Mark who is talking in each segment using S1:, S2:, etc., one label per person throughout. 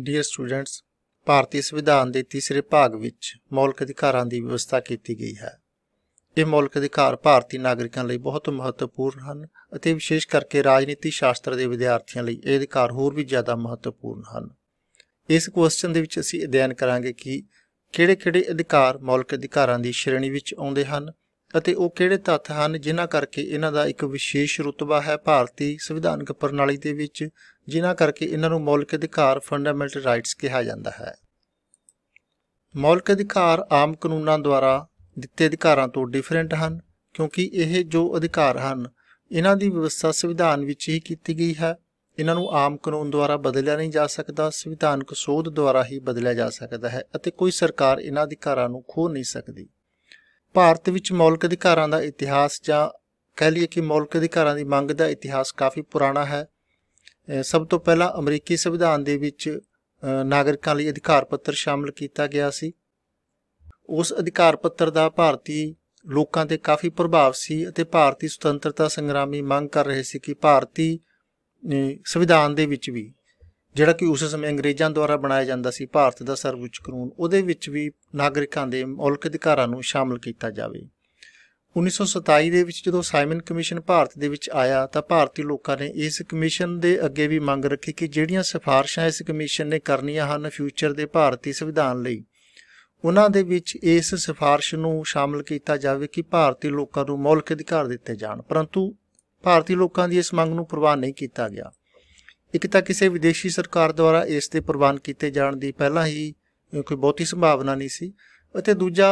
S1: dear students ਭਾਰਤੀ ਸੰਵਿਧਾਨ ਦੇ ਤੀਸਰੇ ਭਾਗ ਵਿੱਚ ਮੌਲਿਕ ਅਧਿਕਾਰਾਂ ਦੀ ਵਿਵਸਥਾ ਕੀਤੀ ਗਈ ਹੈ ਇਹ ਮੌਲਿਕ ਅਧਿਕਾਰ ਭਾਰਤੀ ਨਾਗਰਿਕਾਂ ਲਈ ਬਹੁਤ ਮਹੱਤਵਪੂਰਨ ਹਨ ਅਤੇ ਵਿਸ਼ੇਸ਼ ਕਰਕੇ ਰਾਜਨੀਤੀ ਸ਼ਾਸਤਰ ਦੇ ਵਿਦਿਆਰਥੀਆਂ ਲਈ ਇਹ ਅਧਿਕਾਰ ਹੋਰ ਵੀ ਜ਼ਿਆਦਾ ਮਹੱਤਵਪੂਰਨ ਹਨ ਇਸ ਕੁਐਸਚਨ ਦੇ ਵਿੱਚ ਅਸੀਂ ਅਧਿਐਨ ਕਰਾਂਗੇ ਕਿ ਕਿਹੜੇ-ਕਿਹੜੇ ਅਧਿਕਾਰ ਮੌਲਿਕ ਅਧਿਕਾਰਾਂ ਦੀ ਸ਼੍ਰੇਣੀ ਵਿੱਚ ਆਉਂਦੇ ਹਨ ਅਤੇ ਉਹ ਕਿਹੜੇ ਤੱਤ ਹਨ ਜਿਨ੍ਹਾਂ ਕਰਕੇ ਇਹਨਾਂ ਦਾ ਇੱਕ ਵਿਸ਼ੇਸ਼ ਰੁਤਬਾ ਹੈ ਭਾਰਤੀ ਸੰਵਿਧਾਨਕ ਪ੍ਰਣਾਲੀ ਦੇ ਵਿੱਚ ਜਿਨ੍ਹਾਂ ਕਰਕੇ ਇਹਨਾਂ ਨੂੰ ਮੌਲਿਕ ਅਧਿਕਾਰ ਫੰਡਾਮੈਂਟਲ ਰਾਈਟਸ ਕਿਹਾ ਜਾਂਦਾ ਹੈ ਮੌਲਿਕ ਅਧਿਕਾਰ ਆਮ ਕਾਨੂੰਨਾਂ ਦੁਆਰਾ ਦਿੱਤੇ ਅਧਿਕਾਰਾਂ ਤੋਂ ਡਿਫਰੈਂਟ ਹਨ ਕਿਉਂਕਿ ਇਹ ਜੋ ਅਧਿਕਾਰ ਹਨ ਇਹਨਾਂ ਦੀ ਵਿਵਸਥਾ ਸੰਵਿਧਾਨ ਵਿੱਚ ਹੀ ਕੀਤੀ ਗਈ ਹੈ ਇਹਨਾਂ ਨੂੰ ਆਮ ਕਾਨੂੰਨ ਦੁਆਰਾ ਬਦਲਿਆ ਨਹੀਂ ਜਾ ਸਕਦਾ ਸੰਵਿਧਾਨਕ ਸੋਧ ਦੁਆਰਾ ਹੀ ਬਦਲਿਆ ਜਾ ਸਕਦਾ ਹੈ ਅਤੇ ਕੋਈ ਸਰਕਾਰ ਇਹਨਾਂ ਅਧਿਕਾਰਾਂ ਨੂੰ ਖੋ ਨਹੀਂ ਸਕਦੀ ਭਾਰਤ ਵਿੱਚ ਮੌਲਿਕ ਅਧਿਕਾਰਾਂ ਦਾ ਇਤਿਹਾਸ ਜਾਂ ਕਹਿ ਲਈਏ ਕਿ ਮੌਲਿਕ ਅਧਿਕਾਰਾਂ ਦੀ ਮੰਗ ਦਾ ਇਤਿਹਾਸ ਕਾਫੀ ਪੁਰਾਣਾ ਹੈ ਸਭ ਤੋਂ ਪਹਿਲਾਂ ਅਮਰੀਕੀ ਸੰਵਿਧਾਨ ਦੇ ਵਿੱਚ ਨਾਗਰਿਕਾਂ ਲਈ ਅਧਿਕਾਰ ਪੱਤਰ ਸ਼ਾਮਲ ਕੀਤਾ ਗਿਆ ਸੀ ਉਸ ਅਧਿਕਾਰ ਪੱਤਰ ਦਾ ਭਾਰਤੀ ਲੋਕਾਂ ਤੇ ਕਾਫੀ ਪ੍ਰਭਾਵ ਸੀ ਅਤੇ ਭਾਰਤੀ ਸੁਤੰਤਰਤਾ ਸੰਗਰਾਮੀ ਮੰਗ ਕਰ ਰਹੇ ਸੀ ਕਿ ਭਾਰਤੀ ਸੰਵਿਧਾਨ ਦੇ ਵਿੱਚ ਵੀ ਜਿਹੜਾ ਕਿ ਉਸ ਸਮੇਂ ਅੰਗਰੇਜ਼ਾਂ ਦੁਆਰਾ ਬਣਾਇਆ ਜਾਂਦਾ ਸੀ ਭਾਰਤ ਦਾ ਸਰਵਉੱਚ ਕਾਨੂੰਨ ਉਹਦੇ ਵਿੱਚ ਵੀ ਨਾਗਰਿਕਾਂ ਦੇ ਮੌਲਿਕ ਅਧਿਕਾਰਾਂ ਨੂੰ ਸ਼ਾਮਲ ਕੀਤਾ ਜਾਵੇ 1927 ਦੇ ਵਿੱਚ ਜਦੋਂ ਸਾਈਮਨ ਕਮਿਸ਼ਨ ਭਾਰਤ ਦੇ ਵਿੱਚ ਆਇਆ ਤਾਂ ਭਾਰਤੀ ਲੋਕਾਂ ਨੇ ਇਸ ਕਮਿਸ਼ਨ ਦੇ ਅੱਗੇ ਵੀ ਮੰਗ ਰੱਖੀ ਕਿ ਜਿਹੜੀਆਂ ਸਿਫਾਰਿਸ਼ਾਂ ਇਸ ਕਮਿਸ਼ਨ ਨੇ ਕਰਨੀਆਂ ਹਨ ਫਿਊਚਰ ਦੇ ਭਾਰਤੀ ਸੰਵਿਧਾਨ ਲਈ ਉਹਨਾਂ ਦੇ ਵਿੱਚ ਇਸ ਸਿਫਾਰਿਸ਼ ਨੂੰ ਸ਼ਾਮਲ ਕੀਤਾ ਜਾਵੇ ਕਿ ਭਾਰਤੀ ਲੋਕਾਂ ਨੂੰ ਮੌਲਿਕ ਅਧਿਕਾਰ ਦਿੱਤੇ ਜਾਣ ਪਰੰਤੂ ਭਾਰਤੀ ਲੋਕਾਂ ਦੀ ਇਸ ਮੰਗ ਨੂੰ ਪ੍ਰਵਾਨ ਨਹੀਂ ਕੀਤਾ ਗਿਆ ਇੱਕ ਤਾਂ ਕਿਸੇ ਵਿਦੇਸ਼ੀ ਸਰਕਾਰ ਦੁਆਰਾ ਇਸ ਤੇ ਪ੍ਰਵਾਨ ਕੀਤੇ ਜਾਣ ਦੀ ਪਹਿਲਾਂ ਹੀ ਕੋਈ ਬਹੁਤੀ ਸੰਭਾਵਨਾ ਨਹੀਂ ਸੀ ਅਤੇ ਦੂਜਾ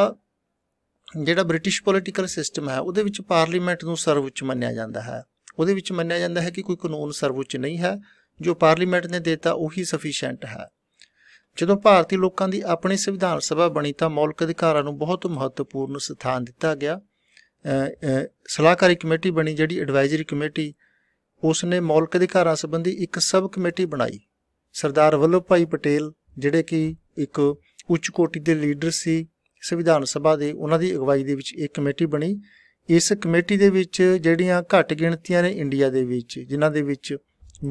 S1: ਜਿਹੜਾ ਬ੍ਰਿਟਿਸ਼ ਪੋਲਿਟੀਕਲ ਸਿਸਟਮ ਹੈ ਉਹਦੇ ਵਿੱਚ ਪਾਰਲੀਮੈਂਟ ਨੂੰ ਸਰਵਉੱਚ ਮੰਨਿਆ ਜਾਂਦਾ ਹੈ ਉਹਦੇ ਵਿੱਚ ਮੰਨਿਆ ਜਾਂਦਾ ਹੈ ਕਿ ਕੋਈ ਕਾਨੂੰਨ ਸਰਵਉੱਚ ਨਹੀਂ ਹੈ ਜੋ ਪਾਰਲੀਮੈਂਟ ਨੇ ਦਿੱਤਾ ਉਹੀ ਸਫੀਸ਼ੀਐਂਟ ਹੈ ਜਦੋਂ ਭਾਰਤੀ ਲੋਕਾਂ ਦੀ ਆਪਣੀ ਸੰਵਿਧਾਨ ਸਭਾ ਬਣੀ ਤਾਂ ਮੌਲਿਕ ਅਧਿਕਾਰਾਂ ਨੂੰ ਬਹੁਤ ਮਹੱਤਵਪੂਰਨ ਸਥਾਨ ਦਿੱਤਾ ਗਿਆ ਸਲਾਹਕਾਰੀ ਕਮੇਟੀ ਬਣੀ ਜਿਹੜੀ ਐਡਵਾਈਜ਼ਰੀ ਕਮੇਟੀ ਉਸ ਨੇ ਅਧਿਕਾਰਾਂ ਸੰਬੰਧੀ ਇੱਕ ਸਬ ਕਮੇਟੀ ਬਣਾਈ ਸਰਦਾਰ ਵੱਲਭ ਭਾਈ ਪਟੇਲ ਜਿਹੜੇ ਕਿ ਇੱਕ ਉੱਚ ਕੋਟੀ ਦੇ ਲੀਡਰ ਸੀ ਸੰਵਿਧਾਨ ਸਭਾ ਦੇ ਉਹਨਾਂ ਦੀ ਅਗਵਾਈ ਦੇ ਵਿੱਚ ਇੱਕ ਕਮੇਟੀ ਬਣੀ ਇਸ ਕਮੇਟੀ ਦੇ ਵਿੱਚ ਜਿਹੜੀਆਂ ਘੱਟ ਗਿਣਤੀਆਂ ਨੇ ਇੰਡੀਆ ਦੇ ਵਿੱਚ ਜਿਨ੍ਹਾਂ ਦੇ ਵਿੱਚ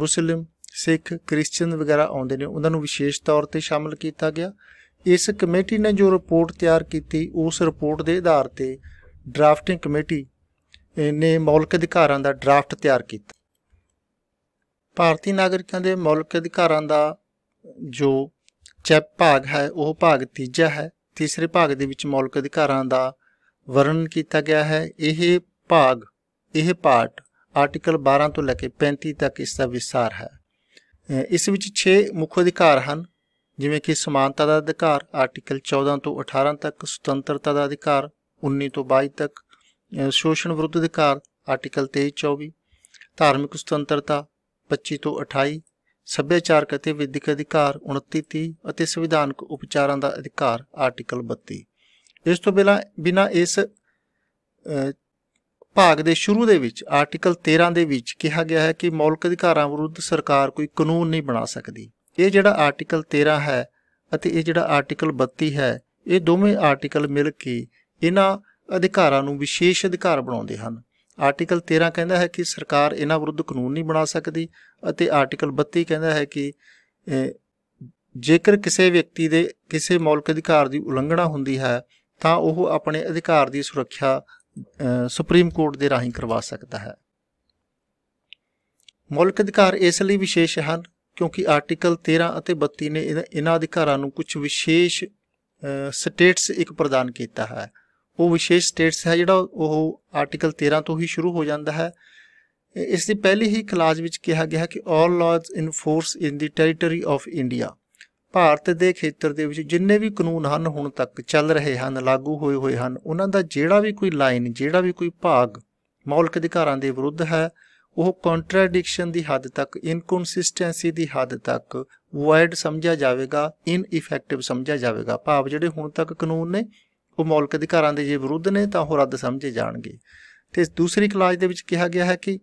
S1: ਮੁਸਲਿਮ ਸਿੱਖ ਕ੍ਰਿਸਚੀਅਨ ਵਗੈਰਾ ਆਉਂਦੇ ਨੇ ਉਹਨਾਂ ਨੂੰ ਵਿਸ਼ੇਸ਼ ਤੌਰ ਤੇ ਸ਼ਾਮਲ ਕੀਤਾ ਗਿਆ ਇਸ ਕਮੇਟੀ ਨੇ ਜੋ ਰਿਪੋਰਟ ਤਿਆਰ ਕੀਤੀ ਉਸ ਰਿਪੋਰਟ ਦੇ ਆਧਾਰ ਤੇ ਡਰਾਫਟਿੰਗ ਕਮੇਟੀ ਨੇ ਮੌਲਕ ਅਧਿਕਾਰਾਂ ਦਾ ਡਰਾਫਟ ਤਿਆਰ ਕੀਤਾ ਭਾਰਤੀ ਨਾਗਰਿਕਾਂ ਦੇ ਮੌਲਿਕ ਅਧਿਕਾਰਾਂ ਦਾ ਜੋ ਚੈਪ ਭਾਗ ਹੈ ਉਹ ਭਾਗ ਤੀਜਾ ਹੈ ਤੀਸਰੇ ਭਾਗ ਦੇ ਵਿੱਚ ਮੌਲਿਕ ਅਧਿਕਾਰਾਂ ਦਾ ਵਰਣਨ ਕੀਤਾ ਗਿਆ ਹੈ ਇਹ ਭਾਗ ਇਹ ਪਾਰਟ ਆਰਟੀਕਲ 12 ਤੋਂ ਲੈ ਕੇ 35 ਤੱਕ ਇਸ ਦਾ ਵਿਸਾਰ ਹੈ ਇਸ ਵਿੱਚ 6 ਮੁੱਖ ਅਧਿਕਾਰ ਹਨ ਜਿਵੇਂ ਕਿ ਸਮਾਨਤਾ ਦਾ ਅਧਿਕਾਰ ਆਰਟੀਕਲ 14 ਤੋਂ 18 ਤੱਕ ਸੁਤੰਤਰਤਾ ਦਾ ਅਧਿਕਾਰ 19 ਤੋਂ 22 ਤੱਕ ਸ਼ੋਸ਼ਣ ਵਿਰੁੱਧ ਅਧਿਕਾਰ ਆਰਟੀਕਲ 23 24 ਧਾਰਮਿਕ ਸੁਤੰਤਰਤਾ 25 ਤੋਂ 28 ਸੱਭਿਆਚਾਰਕ ਅਤੇ ਵਿਦਿਅਕ ਅਧਿਕਾਰ 29 30 ਅਤੇ ਸੰਵਿਧਾਨਕ ਉਪਚਾਰਾਂ ਦਾ ਅਧਿਕਾਰ ਆਰਟੀਕਲ 32 ਇਸ ਤੋਂ ਬਿਨਾ ਬਿਨਾ ਇਸ ਭਾਗ ਦੇ ਸ਼ੁਰੂ ਦੇ ਵਿੱਚ ਆਰਟੀਕਲ 13 ਦੇ ਵਿੱਚ ਕਿਹਾ ਗਿਆ ਹੈ ਕਿ ਮੌਲਿਕ ਅਧਿਕਾਰਾਂ ਵਿਰੁੱਧ ਸਰਕਾਰ ਕੋਈ ਕਾਨੂੰਨ ਨਹੀਂ ਬਣਾ ਸਕਦੀ ਇਹ ਜਿਹੜਾ ਆਰਟੀਕਲ 13 ਹੈ ਅਤੇ ਇਹ ਜਿਹੜਾ ਆਰਟੀਕਲ 32 ਹੈ ਇਹ ਦੋਵੇਂ ਆਰਟੀਕਲ ਮਿਲ ਕੇ ਇਹਨਾਂ ਅਧਿਕਾਰਾਂ ਨੂੰ ਵਿਸ਼ੇਸ਼ ਅਧਿਕਾਰ ਬਣਾਉਂਦੇ ਹਨ ਆਰਟੀਕਲ 13 ਕਹਿੰਦਾ ਹੈ ਕਿ ਸਰਕਾਰ ਇਹਨਾਂ ਵਿਰੁੱਧ ਕਾਨੂੰਨ ਨਹੀਂ ਬਣਾ ਸਕਦੀ ਅਤੇ ਆਰਟੀਕਲ 32 ਕਹਿੰਦਾ ਹੈ ਕਿ ਜੇਕਰ ਕਿਸੇ ਵਿਅਕਤੀ ਦੇ ਕਿਸੇ ਮੌਲਿਕ ਅਧਿਕਾਰ ਦੀ ਉਲੰਘਣਾ ਹੁੰਦੀ ਹੈ ਤਾਂ ਉਹ ਆਪਣੇ ਅਧਿਕਾਰ ਦੀ ਸੁਰੱਖਿਆ ਸੁਪਰੀਮ ਕੋਰਟ ਦੇ ਰਾਹੀਂ ਕਰਵਾ ਸਕਦਾ ਹੈ ਮੌਲਿਕ ਅਧਿਕਾਰ ਇਸ ਲਈ ਵਿਸ਼ੇਸ਼ ਹਨ ਕਿਉਂਕਿ ਆਰਟੀਕਲ 13 ਅਤੇ 32 ਨੇ ਇਹਨਾਂ ਅਧਿਕਾਰਾਂ ਨੂੰ ਕੁਝ ਵਿਸ਼ੇਸ਼ ਸਟੇਟਸ ਇੱਕ ਪ੍ਰਦਾਨ ਕੀਤਾ ਹੈ ਉਹ ਵਿਸ਼ੇਸ਼ ਸਟੇਟਸ ਹੈ ਜਿਹੜਾ ਉਹ ਆਰਟੀਕਲ 13 ਤੋਂ ਹੀ ਸ਼ੁਰੂ ਹੋ ਜਾਂਦਾ ਹੈ ਇਸ ਦੀ ਪਹਿਲੀ ਹੀ ਕਲਾਜ ਵਿੱਚ ਕਿਹਾ ਗਿਆ ਹੈ ਕਿ all laws in force in the territory of India Bharat ਦੇ ਖੇਤਰ ਦੇ ਵਿੱਚ ਜਿੰਨੇ ਵੀ ਕਾਨੂੰਨ ਹਨ ਹੁਣ ਤੱਕ ਚੱਲ ਰਹੇ ਹਨ ਲਾਗੂ ਹੋਏ ਹੋਏ ਹਨ ਉਹਨਾਂ ਦਾ ਜਿਹੜਾ ਵੀ ਕੋਈ ਲਾਈਨ ਜਿਹੜਾ ਵੀ ਕੋਈ ਭਾਗ ਮੌਲਿਕ ਅਧਿਕਾਰਾਂ ਦੇ ਵਿਰੁੱਧ ਹੈ ਉਹ ਕੰਟਰਡਿਕਸ਼ਨ ਦੀ ਹੱਦ ਤੱਕ ਇਨਕਨਸਿਸਟੈਂਸੀ ਦੀ ਹੱਦ ਤੱਕ ਵਾਇਡ ਸਮਝਿਆ ਜਾਵੇਗਾ ਇਨ ਇਫੈਕਟਿਵ ਸਮਝਿਆ ਜਾਵੇਗਾ ਭਾਵ ਜਿਹੜੇ ਹੁਣ ਤੱਕ ਕਾਨੂੰਨ ਨੇ ਉਹ ਮੌਲਕ ਅਧਿਕਾਰਾਂ ਦੇ ਜੇ ਵਿਰੁੱਧ ਨੇ ਤਾਂ ਉਹ ਰੱਦ ਸਮਝੇ ਜਾਣਗੇ ਤੇ ਦੂਸਰੀ ਕਲਾਜ ਦੇ ਵਿੱਚ ਕਿਹਾ ਗਿਆ ਹੈ ਕਿ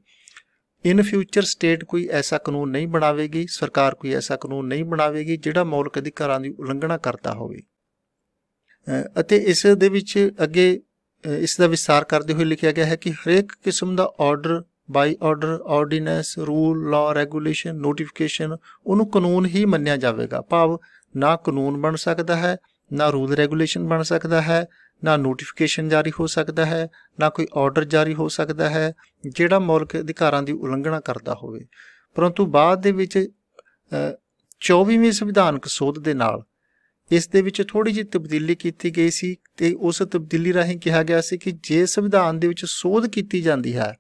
S1: ਇਨ ਫਿਊਚਰ ਸਟੇਟ ਕੋਈ ਐਸਾ ਕਾਨੂੰਨ ਨਹੀਂ ਬਣਾਵੇਗੀ ਸਰਕਾਰ ਕੋਈ ਐਸਾ ਕਾਨੂੰਨ ਨਹੀਂ ਬਣਾਵੇਗੀ ਜਿਹੜਾ ਮੌਲਕ ਅਧਿਕਾਰਾਂ ਦੀ ਉਲੰਘਣਾ ਕਰਦਾ ਹੋਵੇ ਅਤੇ ਇਸ ਦੇ ਵਿੱਚ ਅੱਗੇ ਇਸ ਦਾ ਵਿਸਾਰ ਕਰਦੇ ਹੋਏ ਲਿਖਿਆ ਗਿਆ ਹੈ ਕਿ ਹਰੇਕ ਕਿਸਮ ਦਾ order by order ordinance rule law regulation notification ਉਹਨੂੰ ਕਾਨੂੰਨ ਹੀ ਮੰਨਿਆ ਜਾਵੇਗਾ ਭਾਵ ਨਾ ਕਾਨੂੰਨ ਬਣ ਸਕਦਾ ਹੈ ਨਾ ਰੂਲ ਰੈਗੂਲੇਸ਼ਨ ਬਣ ਸਕਦਾ ਹੈ ਨਾ ਨੋਟੀਫਿਕੇਸ਼ਨ ਜਾਰੀ ਹੋ ਸਕਦਾ ਹੈ ਨਾ ਕੋਈ ਆਰਡਰ ਜਾਰੀ ਹੋ ਸਕਦਾ ਹੈ ਜਿਹੜਾ ਮੌਲਕ ਅਧਿਕਾਰਾਂ ਦੀ ਉਲੰਘਣਾ ਕਰਦਾ ਹੋਵੇ ਪਰੰਤੂ ਬਾਅਦ ਦੇ ਵਿੱਚ 24ਵੇਂ ਸੰਵਿਧਾਨਕ ਸੋਧ ਦੇ ਨਾਲ ਇਸ ਦੇ ਵਿੱਚ ਥੋੜੀ ਜਿਹੀ ਤਬਦੀਲੀ ਕੀਤੀ ਗਈ ਸੀ ਤੇ ਉਸ ਤਬਦੀਲੀ ਰਾਹੀਂ ਕਿਹਾ ਗਿਆ ਸੀ ਕਿ ਜੇ ਸੰਵਿਧਾਨ ਦੇ ਵਿੱਚ ਸੋਧ ਕੀਤੀ ਜਾਂਦੀ ਹੈ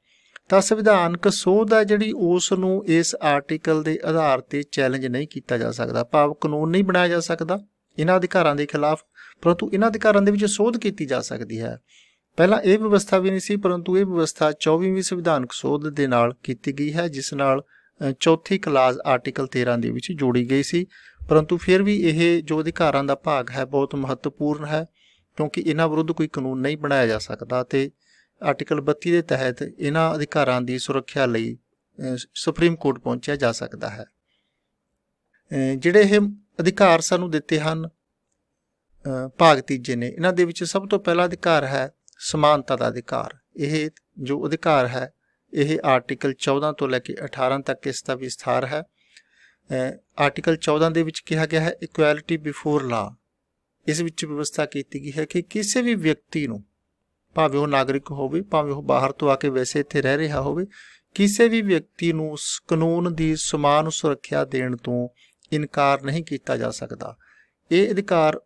S1: ਤਾਂ ਸੰਵਿਧਾਨਕ ਸੋਧ ਆ ਜਿਹੜੀ ਉਸ ਨੂੰ ਇਸ ਆਰਟੀਕਲ ਦੇ ਆਧਾਰ ਤੇ ਚੈਲੰਜ ਨਹੀਂ ਕੀਤਾ ਜਾ ਸਕਦਾ ਭਾਵ ਕਾਨੂੰਨ ਨਹੀਂ ਬਣਾਇਆ ਜਾ ਸਕਦਾ ਇਹਨਾਂ ਅਧਿਕਾਰਾਂ ਦੇ ਖਿਲਾਫ ਪਰੰਤੂ ਇਹਨਾਂ ਅਧਿਕਾਰਾਂ ਦੇ ਵਿੱਚ ਸੋਧ ਕੀਤੀ ਜਾ ਸਕਦੀ ਹੈ ਪਹਿਲਾਂ ਇਹ ਵਿਵਸਥਾ ਵੀ ਨਹੀਂ ਸੀ ਪਰੰਤੂ ਇਹ ਵਿਵਸਥਾ 24ਵੀਂ ਸੰਵਿਧਾਨਕ ਸੋਧ ਦੇ ਨਾਲ ਕੀਤੀ ਗਈ ਹੈ ਜਿਸ ਨਾਲ ਚੌਥੀ ਕਲਾਜ਼ ਆਰਟੀਕਲ 13 ਦੇ ਵਿੱਚ ਜੋੜੀ ਗਈ ਸੀ ਪਰੰਤੂ ਫਿਰ ਵੀ ਇਹ ਜੋ ਅਧਿਕਾਰਾਂ ਦਾ ਭਾਗ ਹੈ ਬਹੁਤ ਮਹੱਤਵਪੂਰਨ ਹੈ ਕਿਉਂਕਿ ਇਹਨਾਂ ਵਿਰੁੱਧ ਕੋਈ ਕਾਨੂੰਨ ਨਹੀਂ ਬਣਾਇਆ ਜਾ ਸਕਦਾ ਤੇ ਆਰਟੀਕਲ 32 ਦੇ ਤਹਿਤ ਇਹਨਾਂ ਅਧਿਕਾਰਾਂ ਦੀ ਸੁਰੱਖਿਆ ਲਈ ਸੁਪਰੀਮ ਕੋਰਟ ਪਹੁੰਚਿਆ ਜਾ ਸਕਦਾ ਹੈ ਜਿਹੜੇ ਇਹ ਅਧਿਕਾਰ ਸਾਨੂੰ ਦਿੱਤੇ ਹਨ ਭਾਗ ਤੀਜੇ ਨੇ ਇਹਨਾਂ ਦੇ ਵਿੱਚ ਸਭ ਤੋਂ ਪਹਿਲਾ ਅਧਿਕਾਰ ਹੈ ਸਮਾਨਤਾ ਦਾ ਅਧਿਕਾਰ ਇਹ ਜੋ ਅਧਿਕਾਰ ਹੈ ਇਹ ਆਰਟੀਕਲ 14 ਤੋਂ ਲੈ ਕੇ 18 ਤੱਕ ਇਸ ਦਾ ਵਿਸਥਾਰ ਹੈ ਆਰਟੀਕਲ 14 ਦੇ ਵਿੱਚ ਕਿਹਾ ਗਿਆ ਹੈ ਇਕੁਐਲਿਟੀ ਬਿਫੋਰ ਲਾ ਇਸ ਵਿੱਚ ਵਿਵਸਥਾ ਕੀਤੀ ਗਈ ਹੈ ਕਿ ਕਿਸੇ ਵੀ ਵਿਅਕਤੀ ਨੂੰ ਭਾਵੇਂ ਉਹ ਨਾਗਰਿਕ ਹੋਵੇ ਭਾਵੇਂ ਉਹ ਬਾਹਰ ਤੋਂ ਆ ਕੇ ਵੈਸੇ ਇੱਥੇ ਰਹਿ ਰਿਹਾ ਹੋਵੇ ਕਿਸੇ ਵੀ ਵਿਅਕਤੀ ਨੂੰ ਕਾਨੂੰਨ ਦੀ ਸਮਾਨ ਸੁਰੱਖਿਆ ਦੇਣ ਤੋਂ ਇਨਕਾਰ ਨਹੀਂ ਕੀਤਾ ਜਾ ਸਕਦਾ ਇਹ ਅਧਿਕਾਰ